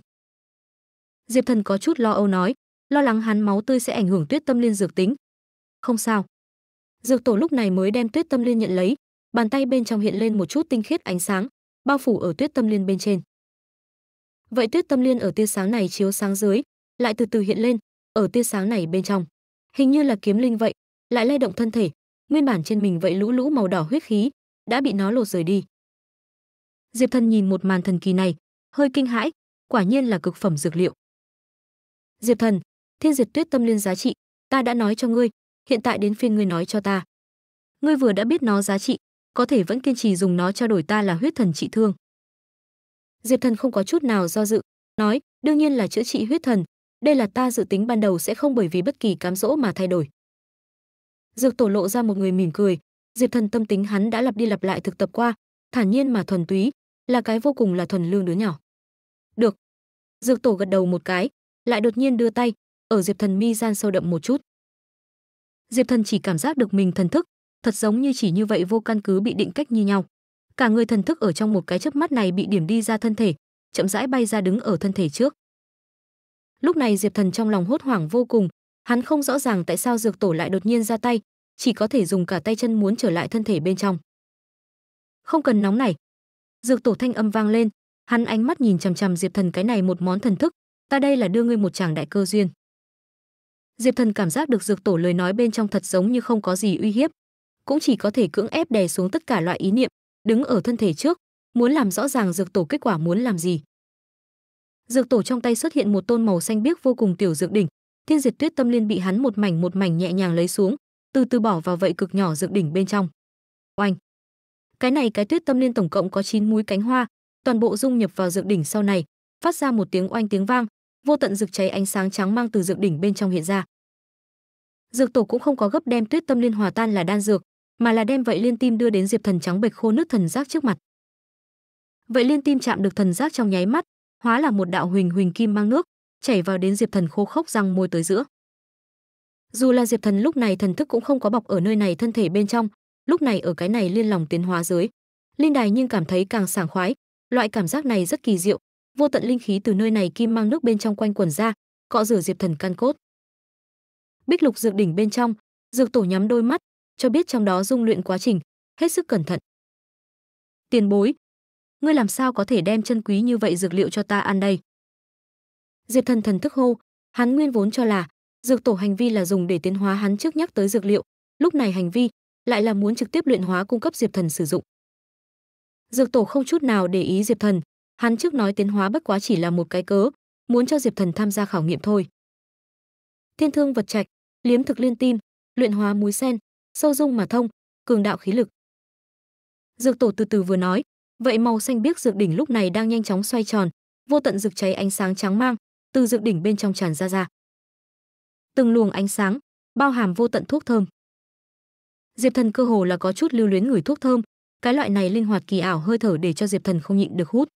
Diệp Thần có chút lo âu nói, lo lắng hắn máu tươi sẽ ảnh hưởng Tuyết Tâm Liên dược tính. Không sao. Dược tổ lúc này mới đem Tuyết Tâm Liên nhận lấy, bàn tay bên trong hiện lên một chút tinh khiết ánh sáng, bao phủ ở Tuyết Tâm Liên bên trên. Vậy Tuyết Tâm Liên ở tia sáng này chiếu sáng dưới, lại từ từ hiện lên, ở tia sáng này bên trong, hình như là kiếm linh vậy, lại lay động thân thể, nguyên bản trên mình vậy lũ lũ màu đỏ huyết khí, đã bị nó lột rời đi. Diệp Thần nhìn một màn thần kỳ này, hơi kinh hãi, quả nhiên là cực phẩm dược liệu. Diệp Thần, Thiên Diệt Tuyết Tâm Liên giá trị, ta đã nói cho ngươi, hiện tại đến phiên ngươi nói cho ta. Ngươi vừa đã biết nó giá trị, có thể vẫn kiên trì dùng nó trao đổi ta là huyết thần trị thương. Diệp Thần không có chút nào do dự, nói, đương nhiên là chữa trị huyết thần, đây là ta dự tính ban đầu sẽ không bởi vì bất kỳ cám dỗ mà thay đổi. Dược Tổ lộ ra một người mỉm cười, Diệp Thần tâm tính hắn đã lặp đi lặp lại thực tập qua, thản nhiên mà thuần túy, là cái vô cùng là thuần lương đứa nhỏ. Được. Dược Tổ gật đầu một cái, lại đột nhiên đưa tay, ở Diệp Thần mi gian sâu đậm một chút. Diệp Thần chỉ cảm giác được mình thần thức, thật giống như chỉ như vậy vô căn cứ bị định cách như nhau cả người thần thức ở trong một cái chớp mắt này bị điểm đi ra thân thể chậm rãi bay ra đứng ở thân thể trước lúc này diệp thần trong lòng hốt hoảng vô cùng hắn không rõ ràng tại sao dược tổ lại đột nhiên ra tay chỉ có thể dùng cả tay chân muốn trở lại thân thể bên trong không cần nóng này dược tổ thanh âm vang lên hắn ánh mắt nhìn chằm chằm diệp thần cái này một món thần thức ta đây là đưa ngươi một chàng đại cơ duyên diệp thần cảm giác được dược tổ lời nói bên trong thật giống như không có gì uy hiếp cũng chỉ có thể cưỡng ép đè xuống tất cả loại ý niệm đứng ở thân thể trước, muốn làm rõ ràng dược tổ kết quả muốn làm gì. Dược tổ trong tay xuất hiện một tôn màu xanh biếc vô cùng tiểu dược đỉnh, Thiên Diệt Tuyết Tâm Liên bị hắn một mảnh một mảnh nhẹ nhàng lấy xuống, từ từ bỏ vào vậy cực nhỏ dược đỉnh bên trong. Oanh. Cái này cái Tuyết Tâm Liên tổng cộng có 9 múi cánh hoa, toàn bộ dung nhập vào dược đỉnh sau này, phát ra một tiếng oanh tiếng vang, vô tận dược cháy ánh sáng trắng mang từ dược đỉnh bên trong hiện ra. Dược tổ cũng không có gấp đem Tuyết Tâm Liên hòa tan là đan dược, mà là đem vậy liên tim đưa đến diệp thần trắng bệch khô nước thần giác trước mặt vậy liên tim chạm được thần giác trong nháy mắt hóa là một đạo huỳnh huỳnh kim mang nước chảy vào đến diệp thần khô khốc răng môi tới giữa dù là diệp thần lúc này thần thức cũng không có bọc ở nơi này thân thể bên trong lúc này ở cái này liên lòng tiến hóa dưới linh đài nhưng cảm thấy càng sảng khoái loại cảm giác này rất kỳ diệu vô tận linh khí từ nơi này kim mang nước bên trong quanh quần ra cọ rửa diệp thần căn cốt bích lục dược đỉnh bên trong dược tổ nhắm đôi mắt cho biết trong đó dung luyện quá trình, hết sức cẩn thận. Tiền bối, ngươi làm sao có thể đem chân quý như vậy dược liệu cho ta ăn đây? Diệp Thần thần thức hô, hắn nguyên vốn cho là dược tổ hành vi là dùng để tiến hóa hắn trước nhắc tới dược liệu, lúc này hành vi lại là muốn trực tiếp luyện hóa cung cấp Diệp Thần sử dụng. Dược tổ không chút nào để ý Diệp Thần, hắn trước nói tiến hóa bất quá chỉ là một cái cớ, muốn cho Diệp Thần tham gia khảo nghiệm thôi. Thiên thương vật trạch, liếm thực liên tim, luyện hóa muối sen, sâu dung mà thông, cường đạo khí lực. Dược tổ từ từ vừa nói, vậy màu xanh biếc dược đỉnh lúc này đang nhanh chóng xoay tròn, vô tận dược cháy ánh sáng trắng mang, từ dược đỉnh bên trong tràn ra ra. Từng luồng ánh sáng, bao hàm vô tận thuốc thơm. Diệp Thần cơ hồ là có chút lưu luyến người thuốc thơm, cái loại này linh hoạt kỳ ảo hơi thở để cho Diệp Thần không nhịn được hút.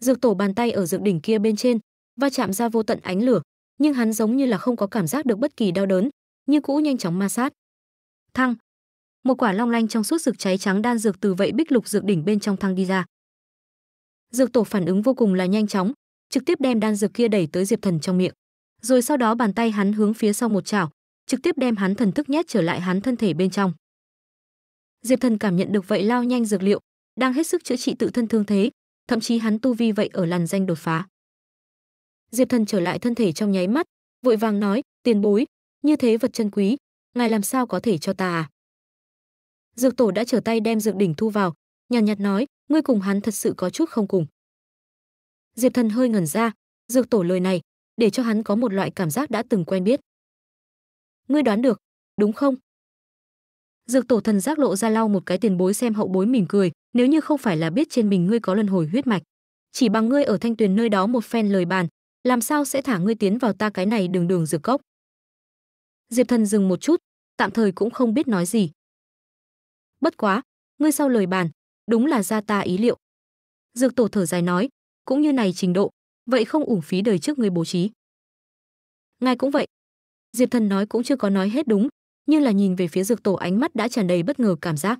Dược tổ bàn tay ở dược đỉnh kia bên trên, va chạm ra vô tận ánh lửa, nhưng hắn giống như là không có cảm giác được bất kỳ đau đớn, như cũ nhanh chóng ma sát thăng một quả long lanh trong suốt rực cháy trắng đan dược từ vậy bích lục dược đỉnh bên trong thăng đi ra dược tổ phản ứng vô cùng là nhanh chóng trực tiếp đem đan dược kia đẩy tới diệp thần trong miệng rồi sau đó bàn tay hắn hướng phía sau một chảo trực tiếp đem hắn thần thức nhét trở lại hắn thân thể bên trong diệp thần cảm nhận được vậy lao nhanh dược liệu đang hết sức chữa trị tự thân thương thế thậm chí hắn tu vi vậy ở làn danh đột phá diệp thần trở lại thân thể trong nháy mắt vội vàng nói tiền bối như thế vật chân quý ngài làm sao có thể cho ta à? Dược tổ đã trở tay đem dược đỉnh thu vào, nhàn nhạt, nhạt nói, ngươi cùng hắn thật sự có chút không cùng. Diệp thần hơi ngẩn ra, dược tổ lời này, để cho hắn có một loại cảm giác đã từng quen biết. Ngươi đoán được, đúng không? Dược tổ thần giác lộ ra lau một cái tiền bối xem hậu bối mỉm cười, nếu như không phải là biết trên mình ngươi có luân hồi huyết mạch. Chỉ bằng ngươi ở thanh tuyền nơi đó một phen lời bàn, làm sao sẽ thả ngươi tiến vào ta cái này đường đường dược cốc. Diệp Thần dừng một chút, tạm thời cũng không biết nói gì. Bất quá, ngươi sau lời bàn, đúng là ra ta ý liệu. Dược tổ thở dài nói, cũng như này trình độ, vậy không uổng phí đời trước người bố trí. Ngài cũng vậy. Diệp Thần nói cũng chưa có nói hết đúng, nhưng là nhìn về phía dược tổ ánh mắt đã tràn đầy bất ngờ cảm giác.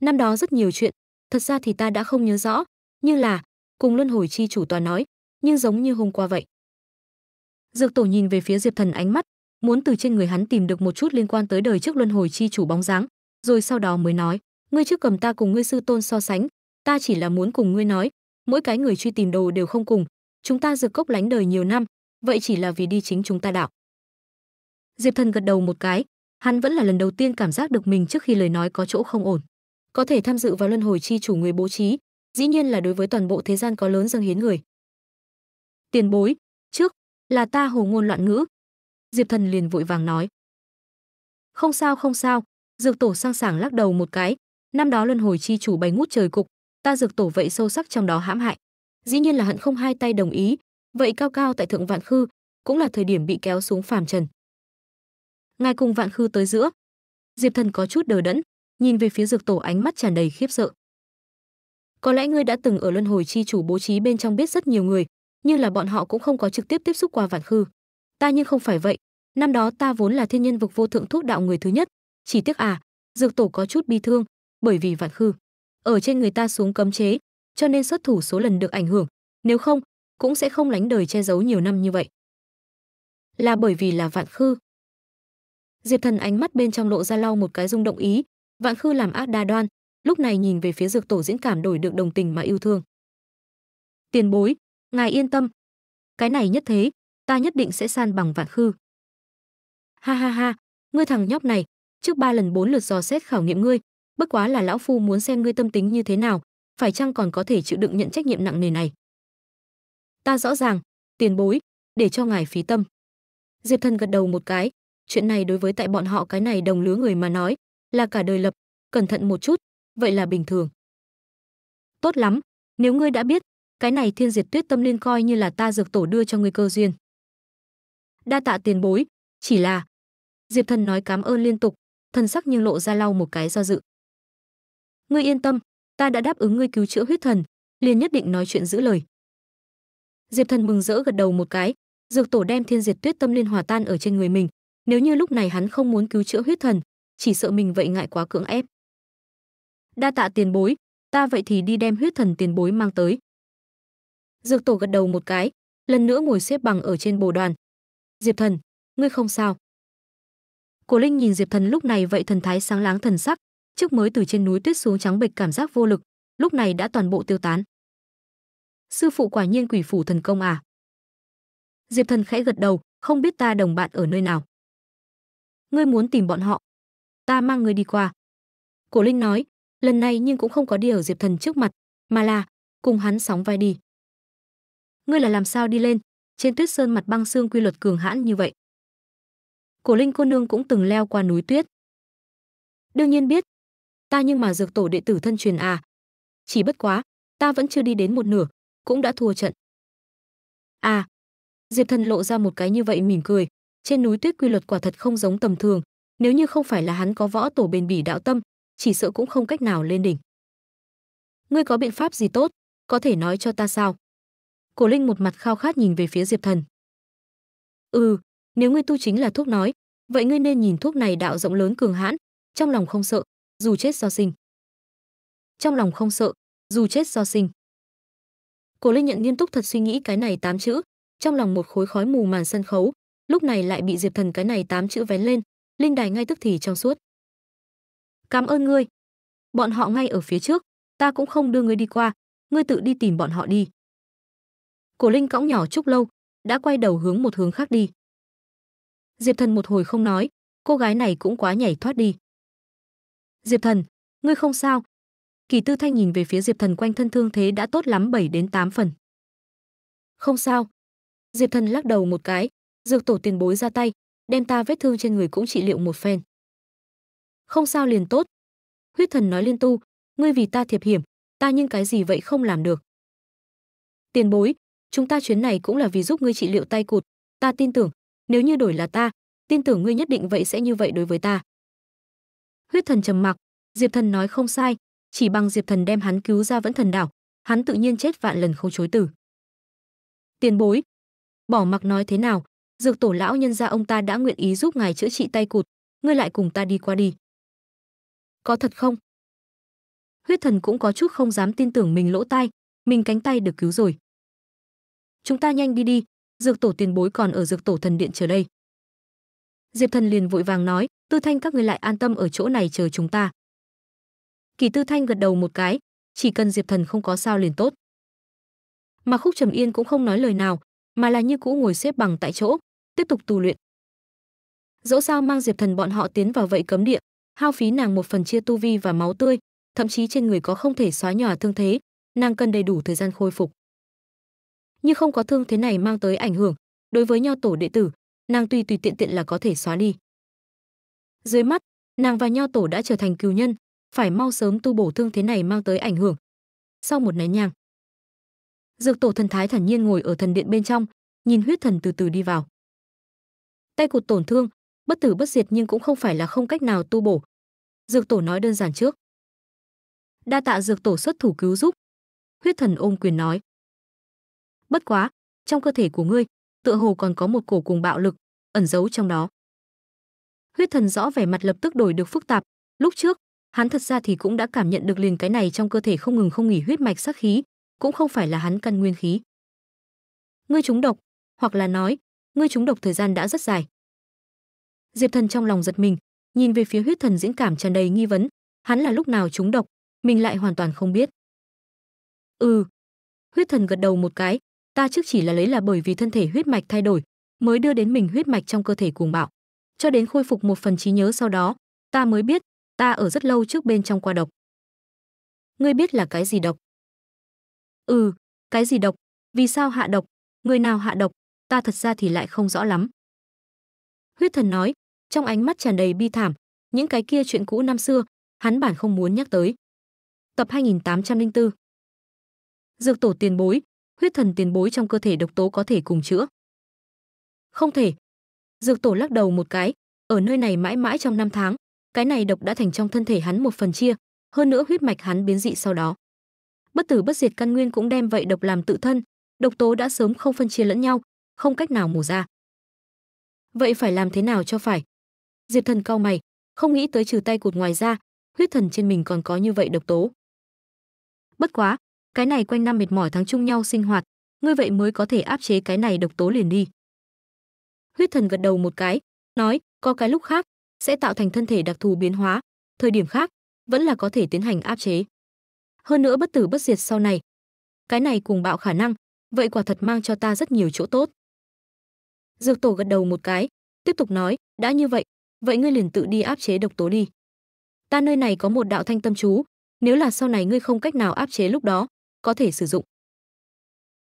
Năm đó rất nhiều chuyện, thật ra thì ta đã không nhớ rõ, nhưng là, cùng luân hồi chi chủ tòa nói, nhưng giống như hôm qua vậy. Dược tổ nhìn về phía Diệp Thần ánh mắt muốn từ trên người hắn tìm được một chút liên quan tới đời trước luân hồi chi chủ bóng dáng, rồi sau đó mới nói, ngươi trước cầm ta cùng ngươi sư tôn so sánh, ta chỉ là muốn cùng ngươi nói, mỗi cái người truy tìm đồ đều không cùng, chúng ta dược cốc lánh đời nhiều năm, vậy chỉ là vì đi chính chúng ta đạo. Diệp Thần gật đầu một cái, hắn vẫn là lần đầu tiên cảm giác được mình trước khi lời nói có chỗ không ổn. Có thể tham dự vào luân hồi chi chủ người bố trí, dĩ nhiên là đối với toàn bộ thế gian có lớn dâng hiến người. Tiền bối, trước là ta hồ ngôn loạn ngữ, Diệp Thần liền vội vàng nói. Không sao không sao, Dược Tổ sang sảng lắc đầu một cái, năm đó luân hồi chi chủ bày ngút trời cục, ta Dược Tổ vậy sâu sắc trong đó hãm hại. Dĩ nhiên là hận không hai tay đồng ý, vậy cao cao tại thượng vạn khư, cũng là thời điểm bị kéo xuống phàm trần. Ngài cùng vạn khư tới giữa, Diệp Thần có chút đờ đẫn, nhìn về phía Dược Tổ ánh mắt tràn đầy khiếp sợ. Có lẽ ngươi đã từng ở luân hồi chi chủ bố trí bên trong biết rất nhiều người, nhưng là bọn họ cũng không có trực tiếp tiếp xúc qua vạn khư. Ta nhưng không phải vậy, năm đó ta vốn là thiên nhân vực vô thượng thúc đạo người thứ nhất chỉ tiếc à dược tổ có chút bi thương bởi vì vạn khư ở trên người ta xuống cấm chế cho nên xuất thủ số lần được ảnh hưởng nếu không cũng sẽ không lánh đời che giấu nhiều năm như vậy là bởi vì là vạn khư diệp thần ánh mắt bên trong lộ ra lau một cái rung động ý vạn khư làm ác đa đoan lúc này nhìn về phía dược tổ diễn cảm đổi được đồng tình mà yêu thương tiền bối ngài yên tâm cái này nhất thế ta nhất định sẽ san bằng vạn khư ha ha ha ngươi thằng nhóc này trước ba lần bốn lượt dò xét khảo nghiệm ngươi bất quá là lão phu muốn xem ngươi tâm tính như thế nào phải chăng còn có thể chịu đựng nhận trách nhiệm nặng nề này ta rõ ràng tiền bối để cho ngài phí tâm diệp thần gật đầu một cái chuyện này đối với tại bọn họ cái này đồng lứa người mà nói là cả đời lập cẩn thận một chút vậy là bình thường tốt lắm nếu ngươi đã biết cái này thiên diệt tuyết tâm liên coi như là ta dược tổ đưa cho ngươi cơ duyên đa tạ tiền bối chỉ là Diệp Thần nói cảm ơn liên tục, thần sắc nhưng lộ ra lau một cái do dự. Ngươi yên tâm, ta đã đáp ứng ngươi cứu chữa huyết thần, liền nhất định nói chuyện giữ lời. Diệp Thần mừng rỡ gật đầu một cái, dược tổ đem thiên diệt tuyết tâm liên hòa tan ở trên người mình, nếu như lúc này hắn không muốn cứu chữa huyết thần, chỉ sợ mình vậy ngại quá cưỡng ép. Đa tạ tiền bối, ta vậy thì đi đem huyết thần tiền bối mang tới. Dược tổ gật đầu một cái, lần nữa ngồi xếp bằng ở trên bồ đoàn. Diệp thần, ngươi không sao. Cổ Linh nhìn Diệp Thần lúc này vậy thần thái sáng láng thần sắc, trước mới từ trên núi tuyết xuống trắng bệch cảm giác vô lực, lúc này đã toàn bộ tiêu tán. Sư phụ quả nhiên quỷ phủ thần công à? Diệp Thần khẽ gật đầu, không biết ta đồng bạn ở nơi nào. Ngươi muốn tìm bọn họ, ta mang ngươi đi qua. Cổ Linh nói, lần này nhưng cũng không có đi ở Diệp Thần trước mặt, mà là cùng hắn sóng vai đi. Ngươi là làm sao đi lên, trên tuyết sơn mặt băng xương quy luật cường hãn như vậy? Cổ Linh cô nương cũng từng leo qua núi tuyết. Đương nhiên biết, ta nhưng mà dược tổ đệ tử thân truyền à. Chỉ bất quá, ta vẫn chưa đi đến một nửa, cũng đã thua trận. À, Diệp Thần lộ ra một cái như vậy mỉm cười, trên núi tuyết quy luật quả thật không giống tầm thường, nếu như không phải là hắn có võ tổ bền bỉ đạo tâm, chỉ sợ cũng không cách nào lên đỉnh. Ngươi có biện pháp gì tốt, có thể nói cho ta sao? Cổ Linh một mặt khao khát nhìn về phía Diệp Thần. Ừ, nếu ngươi tu chính là thuốc nói, vậy ngươi nên nhìn thuốc này đạo rộng lớn cường hãn, trong lòng không sợ, dù chết do sinh. Trong lòng không sợ, dù chết do sinh. Cổ Linh nhận nghiêm túc thật suy nghĩ cái này tám chữ, trong lòng một khối khói mù màn sân khấu, lúc này lại bị Diệp Thần cái này tám chữ vén lên, linh đài ngay tức thì trong suốt. Cảm ơn ngươi. Bọn họ ngay ở phía trước, ta cũng không đưa ngươi đi qua, ngươi tự đi tìm bọn họ đi. Cổ Linh cõng nhỏ chúc lâu, đã quay đầu hướng một hướng khác đi. Diệp Thần một hồi không nói, cô gái này cũng quá nhảy thoát đi. Diệp Thần, ngươi không sao? Kỳ Tư Thanh nhìn về phía Diệp Thần quanh thân thương thế đã tốt lắm 7 đến 8 phần. Không sao. Diệp Thần lắc đầu một cái, dược tổ tiền bối ra tay, đem ta vết thương trên người cũng trị liệu một phen. Không sao liền tốt. Huyết Thần nói liên tu, ngươi vì ta thiệp hiểm, ta nhưng cái gì vậy không làm được. Tiền bối, chúng ta chuyến này cũng là vì giúp ngươi trị liệu tay cụt, ta tin tưởng, nếu như đổi là ta, tin tưởng ngươi nhất định vậy sẽ như vậy đối với ta. Huyết thần trầm mặc, Diệp thần nói không sai, chỉ bằng Diệp thần đem hắn cứu ra vẫn thần đảo, hắn tự nhiên chết vạn lần không chối từ. Tiền bối, bỏ mặc nói thế nào, dược tổ lão nhân gia ông ta đã nguyện ý giúp ngài chữa trị tay cụt, ngươi lại cùng ta đi qua đi. Có thật không? Huyết thần cũng có chút không dám tin tưởng mình lỗ tai, mình cánh tay được cứu rồi. Chúng ta nhanh đi đi, dược tổ tiền bối còn ở dược tổ thần điện chờ đây diệp thần liền vội vàng nói tư thanh các người lại an tâm ở chỗ này chờ chúng ta kỳ tư thanh gật đầu một cái chỉ cần diệp thần không có sao liền tốt mà khúc trầm yên cũng không nói lời nào mà là như cũ ngồi xếp bằng tại chỗ tiếp tục tù luyện dẫu sao mang diệp thần bọn họ tiến vào vậy cấm địa hao phí nàng một phần chia tu vi và máu tươi thậm chí trên người có không thể xóa nhòa thương thế nàng cần đầy đủ thời gian khôi phục như không có thương thế này mang tới ảnh hưởng đối với nho tổ đệ tử nàng tùy tùy tiện tiện là có thể xóa đi dưới mắt nàng và nho tổ đã trở thành cứu nhân phải mau sớm tu bổ thương thế này mang tới ảnh hưởng sau một nén nhang dược tổ thần thái thản nhiên ngồi ở thần điện bên trong nhìn huyết thần từ từ đi vào tay cụt tổn thương bất tử bất diệt nhưng cũng không phải là không cách nào tu bổ dược tổ nói đơn giản trước đa tạ dược tổ xuất thủ cứu giúp huyết thần ôm quyền nói bất quá trong cơ thể của ngươi tựa hồ còn có một cổ cùng bạo lực ẩn giấu trong đó huyết thần rõ vẻ mặt lập tức đổi được phức tạp lúc trước hắn thật ra thì cũng đã cảm nhận được liền cái này trong cơ thể không ngừng không nghỉ huyết mạch sắc khí cũng không phải là hắn căn nguyên khí ngươi trúng độc hoặc là nói ngươi trúng độc thời gian đã rất dài diệp thần trong lòng giật mình nhìn về phía huyết thần diễn cảm tràn đầy nghi vấn hắn là lúc nào trúng độc mình lại hoàn toàn không biết ừ huyết thần gật đầu một cái ta trước chỉ là lấy là bởi vì thân thể huyết mạch thay đổi mới đưa đến mình huyết mạch trong cơ thể cuồng bạo cho đến khôi phục một phần trí nhớ sau đó ta mới biết ta ở rất lâu trước bên trong qua độc ngươi biết là cái gì độc ừ cái gì độc vì sao hạ độc người nào hạ độc ta thật ra thì lại không rõ lắm huyết thần nói trong ánh mắt tràn đầy bi thảm những cái kia chuyện cũ năm xưa hắn bản không muốn nhắc tới tập 2804 dược tổ tiền bối huyết thần tiền bối trong cơ thể độc tố có thể cùng chữa. Không thể. Dược tổ lắc đầu một cái, ở nơi này mãi mãi trong năm tháng, cái này độc đã thành trong thân thể hắn một phần chia, hơn nữa huyết mạch hắn biến dị sau đó. Bất tử bất diệt căn nguyên cũng đem vậy độc làm tự thân, độc tố đã sớm không phân chia lẫn nhau, không cách nào mổ ra. Vậy phải làm thế nào cho phải? Diệp Thần cau mày, không nghĩ tới trừ tay cụt ngoài ra, huyết thần trên mình còn có như vậy độc tố. Bất quá, cái này quanh năm mệt mỏi tháng chung nhau sinh hoạt ngươi vậy mới có thể áp chế cái này độc tố liền đi huyết thần gật đầu một cái nói có cái lúc khác sẽ tạo thành thân thể đặc thù biến hóa thời điểm khác vẫn là có thể tiến hành áp chế hơn nữa bất tử bất diệt sau này cái này cùng bạo khả năng vậy quả thật mang cho ta rất nhiều chỗ tốt dược tổ gật đầu một cái tiếp tục nói đã như vậy vậy ngươi liền tự đi áp chế độc tố đi ta nơi này có một đạo thanh tâm chú nếu là sau này ngươi không cách nào áp chế lúc đó có thể sử dụng.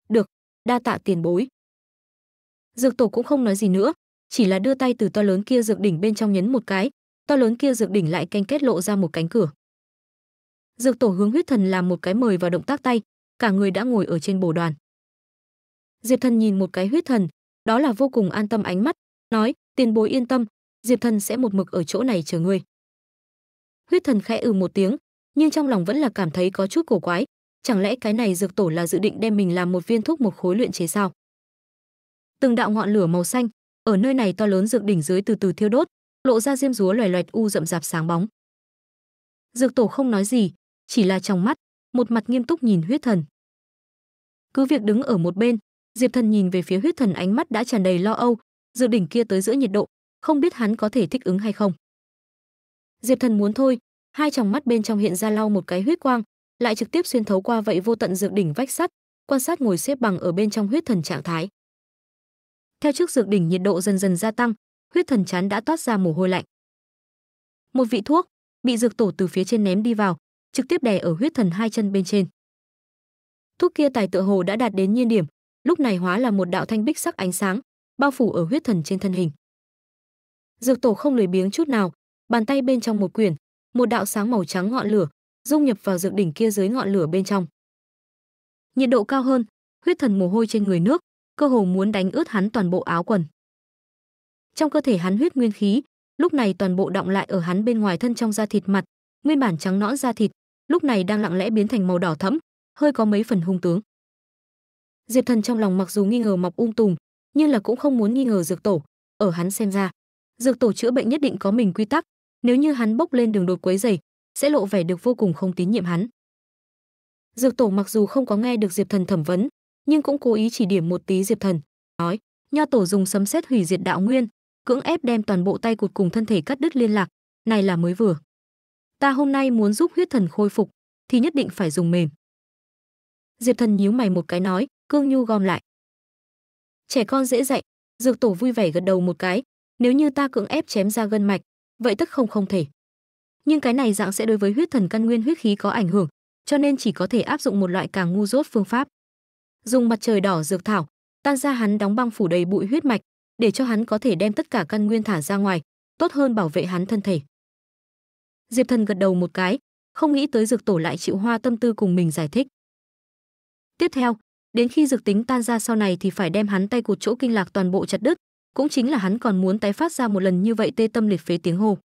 Được, đa tạ tiền bối. Dược tổ cũng không nói gì nữa, chỉ là đưa tay từ to lớn kia dược đỉnh bên trong nhấn một cái, to lớn kia dược đỉnh lại canh kết lộ ra một cánh cửa. Dược tổ hướng huyết thần làm một cái mời và động tác tay, cả người đã ngồi ở trên bồ đoàn. Diệp thần nhìn một cái huyết thần, đó là vô cùng an tâm ánh mắt, nói, tiền bối yên tâm, Diệp thần sẽ một mực ở chỗ này chờ ngươi. Huyết thần khẽ ừ một tiếng, nhưng trong lòng vẫn là cảm thấy có chút cổ quái, chẳng lẽ cái này dược tổ là dự định đem mình làm một viên thuốc một khối luyện chế sao? Từng đạo ngọn lửa màu xanh, ở nơi này to lớn dược đỉnh dưới từ từ thiêu đốt, lộ ra diêm dúa loài loẹt u rậm rạp sáng bóng. Dược tổ không nói gì, chỉ là trong mắt, một mặt nghiêm túc nhìn huyết thần. Cứ việc đứng ở một bên, Diệp Thần nhìn về phía huyết thần ánh mắt đã tràn đầy lo âu, dược đỉnh kia tới giữa nhiệt độ, không biết hắn có thể thích ứng hay không. Diệp Thần muốn thôi, hai tròng mắt bên trong hiện ra lau một cái huyết quang, lại trực tiếp xuyên thấu qua vậy vô tận dược đỉnh vách sắt, quan sát ngồi xếp bằng ở bên trong huyết thần trạng thái. Theo trước dược đỉnh nhiệt độ dần dần gia tăng, huyết thần chán đã toát ra mồ hôi lạnh. Một vị thuốc bị dược tổ từ phía trên ném đi vào, trực tiếp đè ở huyết thần hai chân bên trên. Thuốc kia tài tựa hồ đã đạt đến nhiên điểm, lúc này hóa là một đạo thanh bích sắc ánh sáng, bao phủ ở huyết thần trên thân hình. Dược tổ không lười biếng chút nào, bàn tay bên trong một quyển, một đạo sáng màu trắng ngọn lửa dung nhập vào dược đỉnh kia dưới ngọn lửa bên trong. Nhiệt độ cao hơn, huyết thần mồ hôi trên người nước, cơ hồ muốn đánh ướt hắn toàn bộ áo quần. Trong cơ thể hắn huyết nguyên khí, lúc này toàn bộ động lại ở hắn bên ngoài thân trong da thịt mặt, nguyên bản trắng nõn da thịt, lúc này đang lặng lẽ biến thành màu đỏ thẫm, hơi có mấy phần hung tướng. Diệp Thần trong lòng mặc dù nghi ngờ mọc ung tùm, nhưng là cũng không muốn nghi ngờ dược tổ, ở hắn xem ra, dược tổ chữa bệnh nhất định có mình quy tắc, nếu như hắn bốc lên đường đột quấy rầy, sẽ lộ vẻ được vô cùng không tín nhiệm hắn. Dược tổ mặc dù không có nghe được Diệp Thần thẩm vấn, nhưng cũng cố ý chỉ điểm một tí Diệp Thần, nói: "Nho tổ dùng sấm sét hủy diệt đạo nguyên, cưỡng ép đem toàn bộ tay cụt cùng thân thể cắt đứt liên lạc, này là mới vừa. Ta hôm nay muốn giúp huyết thần khôi phục, thì nhất định phải dùng mềm." Diệp Thần nhíu mày một cái nói, Cương Nhu gom lại. "Trẻ con dễ dạy." Dược tổ vui vẻ gật đầu một cái, "Nếu như ta cưỡng ép chém ra gân mạch, vậy tức không không thể." nhưng cái này dạng sẽ đối với huyết thần căn nguyên huyết khí có ảnh hưởng, cho nên chỉ có thể áp dụng một loại càng ngu dốt phương pháp. Dùng mặt trời đỏ dược thảo, tan ra hắn đóng băng phủ đầy bụi huyết mạch, để cho hắn có thể đem tất cả căn nguyên thả ra ngoài, tốt hơn bảo vệ hắn thân thể. Diệp Thần gật đầu một cái, không nghĩ tới dược tổ lại chịu hoa tâm tư cùng mình giải thích. Tiếp theo, đến khi dược tính tan ra sau này thì phải đem hắn tay cụt chỗ kinh lạc toàn bộ chặt đứt, cũng chính là hắn còn muốn tái phát ra một lần như vậy tê tâm liệt phế tiếng hô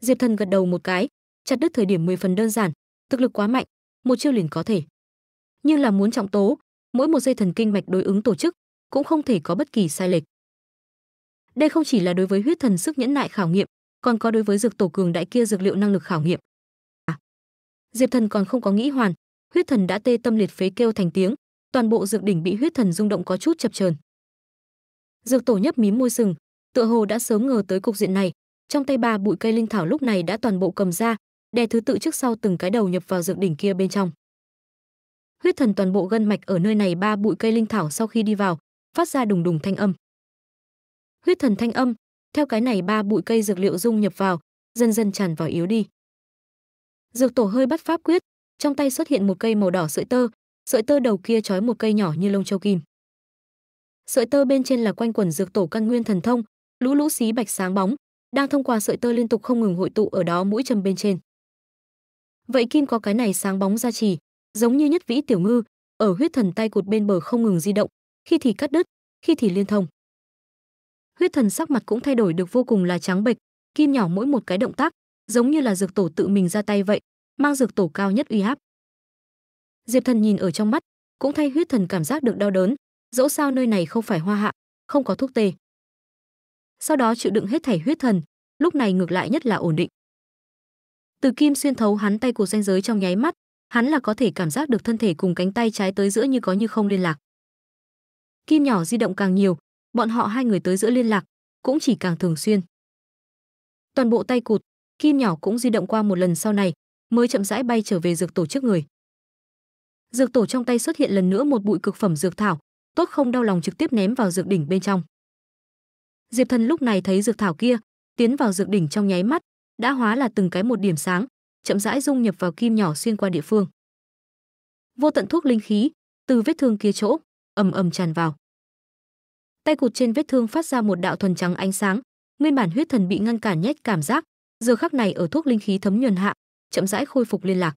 diệp thần gật đầu một cái chặt đứt thời điểm 10 phần đơn giản thực lực quá mạnh một chiêu liền có thể nhưng là muốn trọng tố mỗi một dây thần kinh mạch đối ứng tổ chức cũng không thể có bất kỳ sai lệch đây không chỉ là đối với huyết thần sức nhẫn nại khảo nghiệm còn có đối với dược tổ cường đại kia dược liệu năng lực khảo nghiệm à, diệp thần còn không có nghĩ hoàn huyết thần đã tê tâm liệt phế kêu thành tiếng toàn bộ dược đỉnh bị huyết thần rung động có chút chập chờn dược tổ nhấp mím môi sừng tựa hồ đã sớm ngờ tới cục diện này trong tay bà bụi cây linh thảo lúc này đã toàn bộ cầm ra đè thứ tự trước sau từng cái đầu nhập vào dược đỉnh kia bên trong huyết thần toàn bộ gân mạch ở nơi này ba bụi cây linh thảo sau khi đi vào phát ra đùng đùng thanh âm huyết thần thanh âm theo cái này ba bụi cây dược liệu dung nhập vào dần dần tràn vào yếu đi dược tổ hơi bắt pháp quyết trong tay xuất hiện một cây màu đỏ sợi tơ sợi tơ đầu kia trói một cây nhỏ như lông châu kim sợi tơ bên trên là quanh quần dược tổ căn nguyên thần thông lũ lũ xí bạch sáng bóng đang thông qua sợi tơ liên tục không ngừng hội tụ ở đó mũi châm bên trên. Vậy kim có cái này sáng bóng ra chỉ, giống như nhất vĩ tiểu ngư, ở huyết thần tay cột bên bờ không ngừng di động, khi thì cắt đứt, khi thì liên thông. Huyết thần sắc mặt cũng thay đổi được vô cùng là trắng bệch, kim nhỏ mỗi một cái động tác, giống như là dược tổ tự mình ra tay vậy, mang dược tổ cao nhất uy áp. Diệp thần nhìn ở trong mắt, cũng thay huyết thần cảm giác được đau đớn, dẫu sao nơi này không phải hoa hạ, không có thuốc tê sau đó chịu đựng hết thảy huyết thần, lúc này ngược lại nhất là ổn định. Từ kim xuyên thấu hắn tay của danh giới trong nháy mắt, hắn là có thể cảm giác được thân thể cùng cánh tay trái tới giữa như có như không liên lạc. Kim nhỏ di động càng nhiều, bọn họ hai người tới giữa liên lạc cũng chỉ càng thường xuyên. Toàn bộ tay cụt, kim nhỏ cũng di động qua một lần sau này, mới chậm rãi bay trở về dược tổ trước người. Dược tổ trong tay xuất hiện lần nữa một bụi cực phẩm dược thảo, tốt không đau lòng trực tiếp ném vào dược đỉnh bên trong. Diệp Thần lúc này thấy dược thảo kia, tiến vào dược đỉnh trong nháy mắt, đã hóa là từng cái một điểm sáng, chậm rãi dung nhập vào kim nhỏ xuyên qua địa phương. Vô tận thuốc linh khí từ vết thương kia chỗ ầm ầm tràn vào. Tay cụt trên vết thương phát ra một đạo thuần trắng ánh sáng, nguyên bản huyết thần bị ngăn cản nhét cảm giác, giờ khắc này ở thuốc linh khí thấm nhuần hạ, chậm rãi khôi phục liên lạc.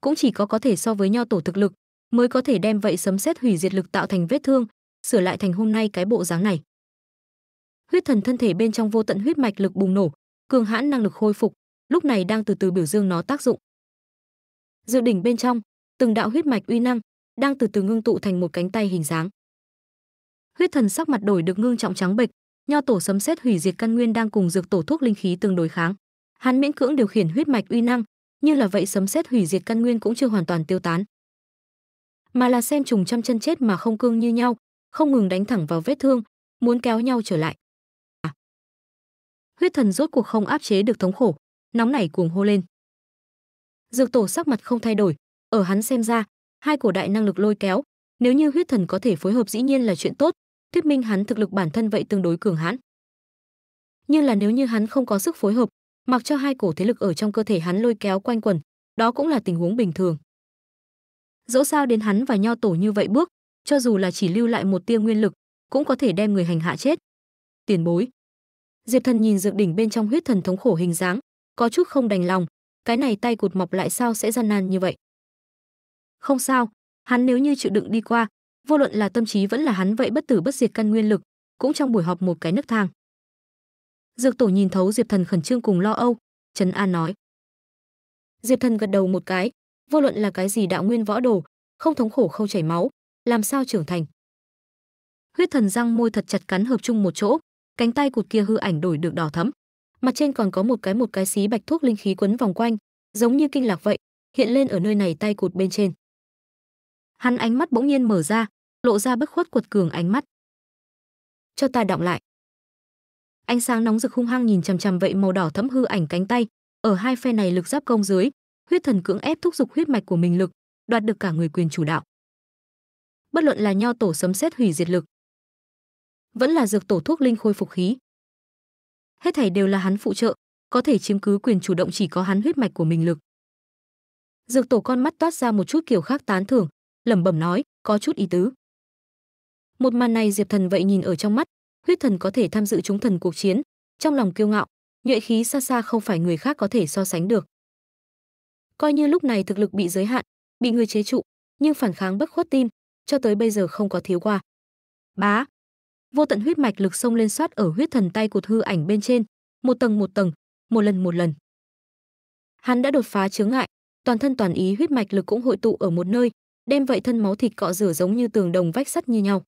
Cũng chỉ có có thể so với nho tổ thực lực, mới có thể đem vậy sấm sét hủy diệt lực tạo thành vết thương, sửa lại thành hôm nay cái bộ dáng này huyết thần thân thể bên trong vô tận huyết mạch lực bùng nổ, cường hãn năng lực khôi phục, lúc này đang từ từ biểu dương nó tác dụng. Dự đỉnh bên trong, từng đạo huyết mạch uy năng đang từ từ ngưng tụ thành một cánh tay hình dáng. Huyết thần sắc mặt đổi được ngưng trọng trắng bệch, nho tổ sấm sét hủy diệt căn nguyên đang cùng dược tổ thuốc linh khí tương đối kháng. Hắn miễn cưỡng điều khiển huyết mạch uy năng, như là vậy sấm sét hủy diệt căn nguyên cũng chưa hoàn toàn tiêu tán. Mà là xem trùng trăm chân chết mà không cương như nhau, không ngừng đánh thẳng vào vết thương, muốn kéo nhau trở lại huyết thần rốt cuộc không áp chế được thống khổ nóng nảy cuồng hô lên dược tổ sắc mặt không thay đổi ở hắn xem ra hai cổ đại năng lực lôi kéo nếu như huyết thần có thể phối hợp dĩ nhiên là chuyện tốt thuyết minh hắn thực lực bản thân vậy tương đối cường hãn nhưng là nếu như hắn không có sức phối hợp mặc cho hai cổ thế lực ở trong cơ thể hắn lôi kéo quanh quẩn đó cũng là tình huống bình thường dẫu sao đến hắn và nho tổ như vậy bước cho dù là chỉ lưu lại một tia nguyên lực cũng có thể đem người hành hạ chết tiền bối Diệp Thần nhìn dược đỉnh bên trong huyết thần thống khổ hình dáng, có chút không đành lòng, cái này tay cụt mọc lại sao sẽ gian nan như vậy. Không sao, hắn nếu như chịu đựng đi qua, vô luận là tâm trí vẫn là hắn vậy bất tử bất diệt căn nguyên lực, cũng trong buổi họp một cái nước thang. Dược tổ nhìn thấu Diệp Thần khẩn trương cùng lo âu, trấn an nói. Diệp Thần gật đầu một cái, vô luận là cái gì đạo nguyên võ đồ, không thống khổ không chảy máu, làm sao trưởng thành. Huyết thần răng môi thật chặt cắn hợp chung một chỗ, cánh tay cụt kia hư ảnh đổi được đỏ thẫm mặt trên còn có một cái một cái xí bạch thuốc linh khí quấn vòng quanh giống như kinh lạc vậy hiện lên ở nơi này tay cụt bên trên hắn ánh mắt bỗng nhiên mở ra lộ ra bất khuất cuột cường ánh mắt cho ta động lại ánh sáng nóng rực hung hăng nhìn chằm chằm vậy màu đỏ thẫm hư ảnh cánh tay ở hai phe này lực giáp công dưới huyết thần cưỡng ép thúc giục huyết mạch của mình lực đoạt được cả người quyền chủ đạo bất luận là nho tổ sấm xét hủy diệt lực vẫn là dược tổ thuốc linh khôi phục khí. Hết thảy đều là hắn phụ trợ, có thể chiếm cứ quyền chủ động chỉ có hắn huyết mạch của mình lực. Dược tổ con mắt toát ra một chút kiểu khác tán thưởng, lẩm bẩm nói, có chút ý tứ. Một màn này Diệp Thần vậy nhìn ở trong mắt, huyết thần có thể tham dự chúng thần cuộc chiến, trong lòng kiêu ngạo, nhuệ khí xa xa không phải người khác có thể so sánh được. Coi như lúc này thực lực bị giới hạn, bị người chế trụ, nhưng phản kháng bất khuất tim, cho tới bây giờ không có thiếu qua. Bá, vô tận huyết mạch lực sông lên soát ở huyết thần tay cụt hư ảnh bên trên, một tầng một tầng, một lần một lần. Hắn đã đột phá chướng ngại, toàn thân toàn ý huyết mạch lực cũng hội tụ ở một nơi, đem vậy thân máu thịt cọ rửa giống như tường đồng vách sắt như nhau.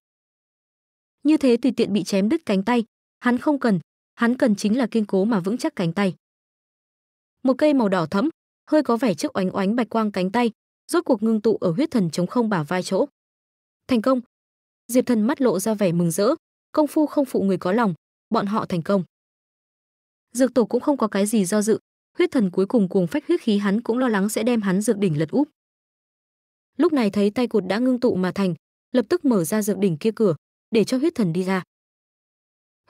Như thế tùy tiện bị chém đứt cánh tay, hắn không cần, hắn cần chính là kiên cố mà vững chắc cánh tay. Một cây màu đỏ thẫm, hơi có vẻ trước oánh oánh bạch quang cánh tay, rốt cuộc ngưng tụ ở huyết thần chống không bả vai chỗ. Thành công. Diệp Thần mắt lộ ra vẻ mừng rỡ, công phu không phụ người có lòng, bọn họ thành công. Dược tổ cũng không có cái gì do dự, huyết thần cuối cùng cuồng phách huyết khí hắn cũng lo lắng sẽ đem hắn dược đỉnh lật úp. Lúc này thấy tay cụt đã ngưng tụ mà thành, lập tức mở ra dược đỉnh kia cửa, để cho huyết thần đi ra.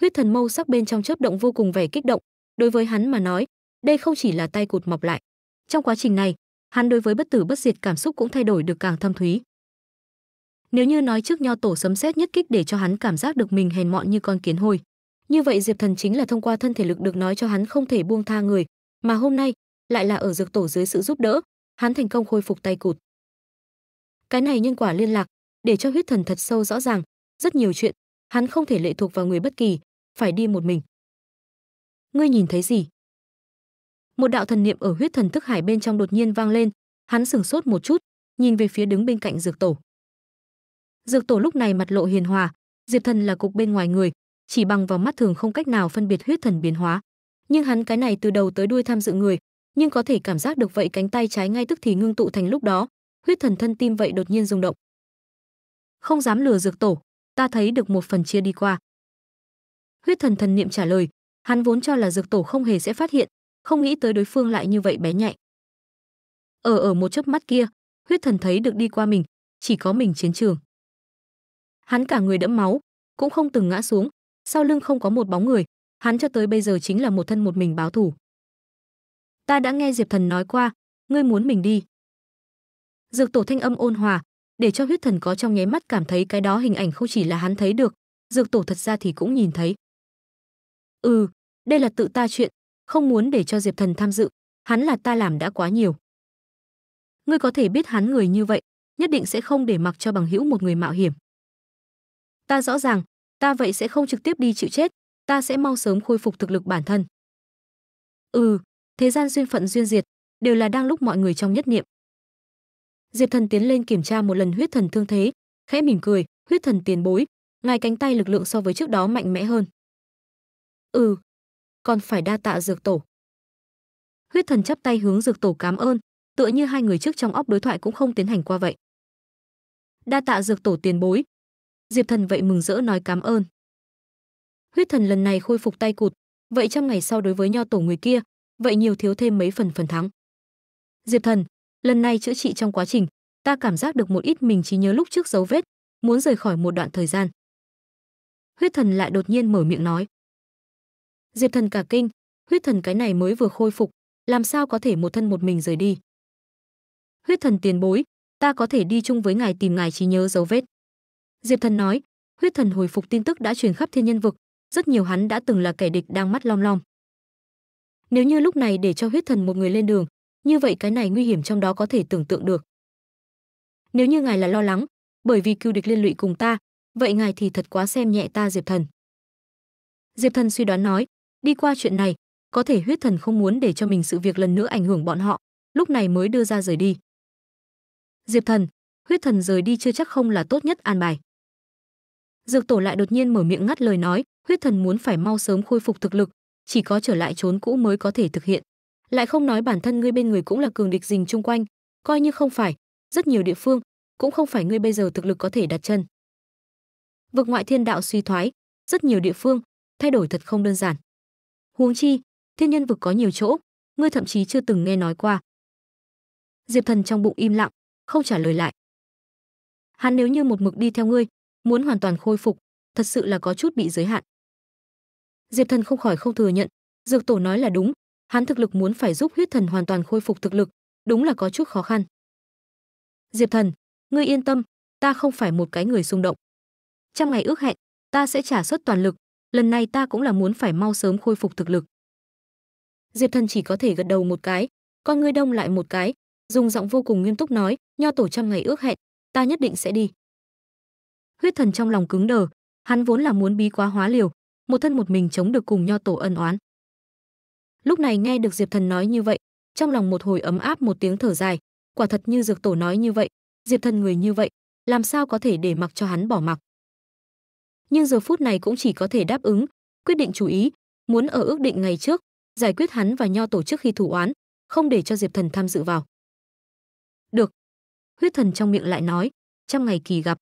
Huyết thần mâu sắc bên trong chớp động vô cùng vẻ kích động, đối với hắn mà nói, đây không chỉ là tay cụt mọc lại. Trong quá trình này, hắn đối với bất tử bất diệt cảm xúc cũng thay đổi được càng thâm thúy. Nếu như nói trước nho tổ sấm sét nhất kích để cho hắn cảm giác được mình hèn mọn như con kiến hôi, như vậy Diệp Thần chính là thông qua thân thể lực được nói cho hắn không thể buông tha người, mà hôm nay lại là ở dược tổ dưới sự giúp đỡ, hắn thành công khôi phục tay cụt. Cái này nhân quả liên lạc, để cho huyết thần thật sâu rõ ràng, rất nhiều chuyện, hắn không thể lệ thuộc vào người bất kỳ, phải đi một mình. Ngươi nhìn thấy gì? Một đạo thần niệm ở huyết thần thức hải bên trong đột nhiên vang lên, hắn sửng sốt một chút, nhìn về phía đứng bên cạnh dược tổ. Dược tổ lúc này mặt lộ hiền hòa, Diệp Thần là cục bên ngoài người, chỉ bằng vào mắt thường không cách nào phân biệt huyết thần biến hóa. Nhưng hắn cái này từ đầu tới đuôi tham dự người, nhưng có thể cảm giác được vậy cánh tay trái ngay tức thì ngưng tụ thành lúc đó, huyết thần thân tim vậy đột nhiên rung động. Không dám lừa dược tổ, ta thấy được một phần chia đi qua. Huyết thần thần niệm trả lời, hắn vốn cho là dược tổ không hề sẽ phát hiện, không nghĩ tới đối phương lại như vậy bé nhạy. Ở ở một chớp mắt kia, huyết thần thấy được đi qua mình, chỉ có mình chiến trường hắn cả người đẫm máu, cũng không từng ngã xuống, sau lưng không có một bóng người, hắn cho tới bây giờ chính là một thân một mình báo thủ. Ta đã nghe Diệp Thần nói qua, ngươi muốn mình đi. Dược tổ thanh âm ôn hòa, để cho huyết thần có trong nháy mắt cảm thấy cái đó hình ảnh không chỉ là hắn thấy được, dược tổ thật ra thì cũng nhìn thấy. Ừ, đây là tự ta chuyện, không muốn để cho Diệp Thần tham dự, hắn là ta làm đã quá nhiều. Ngươi có thể biết hắn người như vậy, nhất định sẽ không để mặc cho bằng hữu một người mạo hiểm ta rõ ràng ta vậy sẽ không trực tiếp đi chịu chết ta sẽ mau sớm khôi phục thực lực bản thân ừ thế gian duyên phận duyên diệt đều là đang lúc mọi người trong nhất niệm diệp thần tiến lên kiểm tra một lần huyết thần thương thế khẽ mỉm cười huyết thần tiền bối ngài cánh tay lực lượng so với trước đó mạnh mẽ hơn ừ còn phải đa tạ dược tổ huyết thần chắp tay hướng dược tổ cảm ơn tựa như hai người trước trong óc đối thoại cũng không tiến hành qua vậy đa tạ dược tổ tiền bối Diệp Thần vậy mừng rỡ nói cảm ơn. Huyết Thần lần này khôi phục tay cụt, vậy trong ngày sau đối với nho tổ người kia, vậy nhiều thiếu thêm mấy phần phần thắng. Diệp Thần, lần này chữa trị trong quá trình, ta cảm giác được một ít mình trí nhớ lúc trước dấu vết, muốn rời khỏi một đoạn thời gian. Huyết Thần lại đột nhiên mở miệng nói. Diệp Thần cả kinh, Huyết Thần cái này mới vừa khôi phục, làm sao có thể một thân một mình rời đi? Huyết Thần tiền bối, ta có thể đi chung với ngài tìm ngài trí nhớ dấu vết. Diệp Thần nói, huyết thần hồi phục tin tức đã truyền khắp thiên nhân vực, rất nhiều hắn đã từng là kẻ địch đang mắt long long. Nếu như lúc này để cho huyết thần một người lên đường, như vậy cái này nguy hiểm trong đó có thể tưởng tượng được. Nếu như ngài là lo lắng, bởi vì cưu địch liên lụy cùng ta, vậy ngài thì thật quá xem nhẹ ta Diệp Thần. Diệp Thần suy đoán nói, đi qua chuyện này, có thể huyết thần không muốn để cho mình sự việc lần nữa ảnh hưởng bọn họ, lúc này mới đưa ra rời đi. Diệp Thần, huyết thần rời đi chưa chắc không là tốt nhất an bài dược tổ lại đột nhiên mở miệng ngắt lời nói huyết thần muốn phải mau sớm khôi phục thực lực chỉ có trở lại trốn cũ mới có thể thực hiện lại không nói bản thân ngươi bên người cũng là cường địch dình chung quanh coi như không phải rất nhiều địa phương cũng không phải ngươi bây giờ thực lực có thể đặt chân vực ngoại thiên đạo suy thoái rất nhiều địa phương thay đổi thật không đơn giản huống chi thiên nhân vực có nhiều chỗ ngươi thậm chí chưa từng nghe nói qua diệp thần trong bụng im lặng không trả lời lại hắn nếu như một mực đi theo ngươi muốn hoàn toàn khôi phục, thật sự là có chút bị giới hạn. Diệp Thần không khỏi không thừa nhận, Dược Tổ nói là đúng, hắn thực lực muốn phải giúp huyết thần hoàn toàn khôi phục thực lực, đúng là có chút khó khăn. Diệp Thần, ngươi yên tâm, ta không phải một cái người xung động. Trong ngày ước hẹn, ta sẽ trả suất toàn lực, lần này ta cũng là muốn phải mau sớm khôi phục thực lực. Diệp Thần chỉ có thể gật đầu một cái, con ngươi đông lại một cái, dùng giọng vô cùng nghiêm túc nói, nho tổ trăm ngày ước hẹn, ta nhất định sẽ đi huyết thần trong lòng cứng đờ hắn vốn là muốn bí quá hóa liều một thân một mình chống được cùng nho tổ ân oán lúc này nghe được diệp thần nói như vậy trong lòng một hồi ấm áp một tiếng thở dài quả thật như dược tổ nói như vậy diệp thần người như vậy làm sao có thể để mặc cho hắn bỏ mặc nhưng giờ phút này cũng chỉ có thể đáp ứng quyết định chú ý muốn ở ước định ngày trước giải quyết hắn và nho tổ trước khi thủ oán không để cho diệp thần tham dự vào được huyết thần trong miệng lại nói trăm ngày kỳ gặp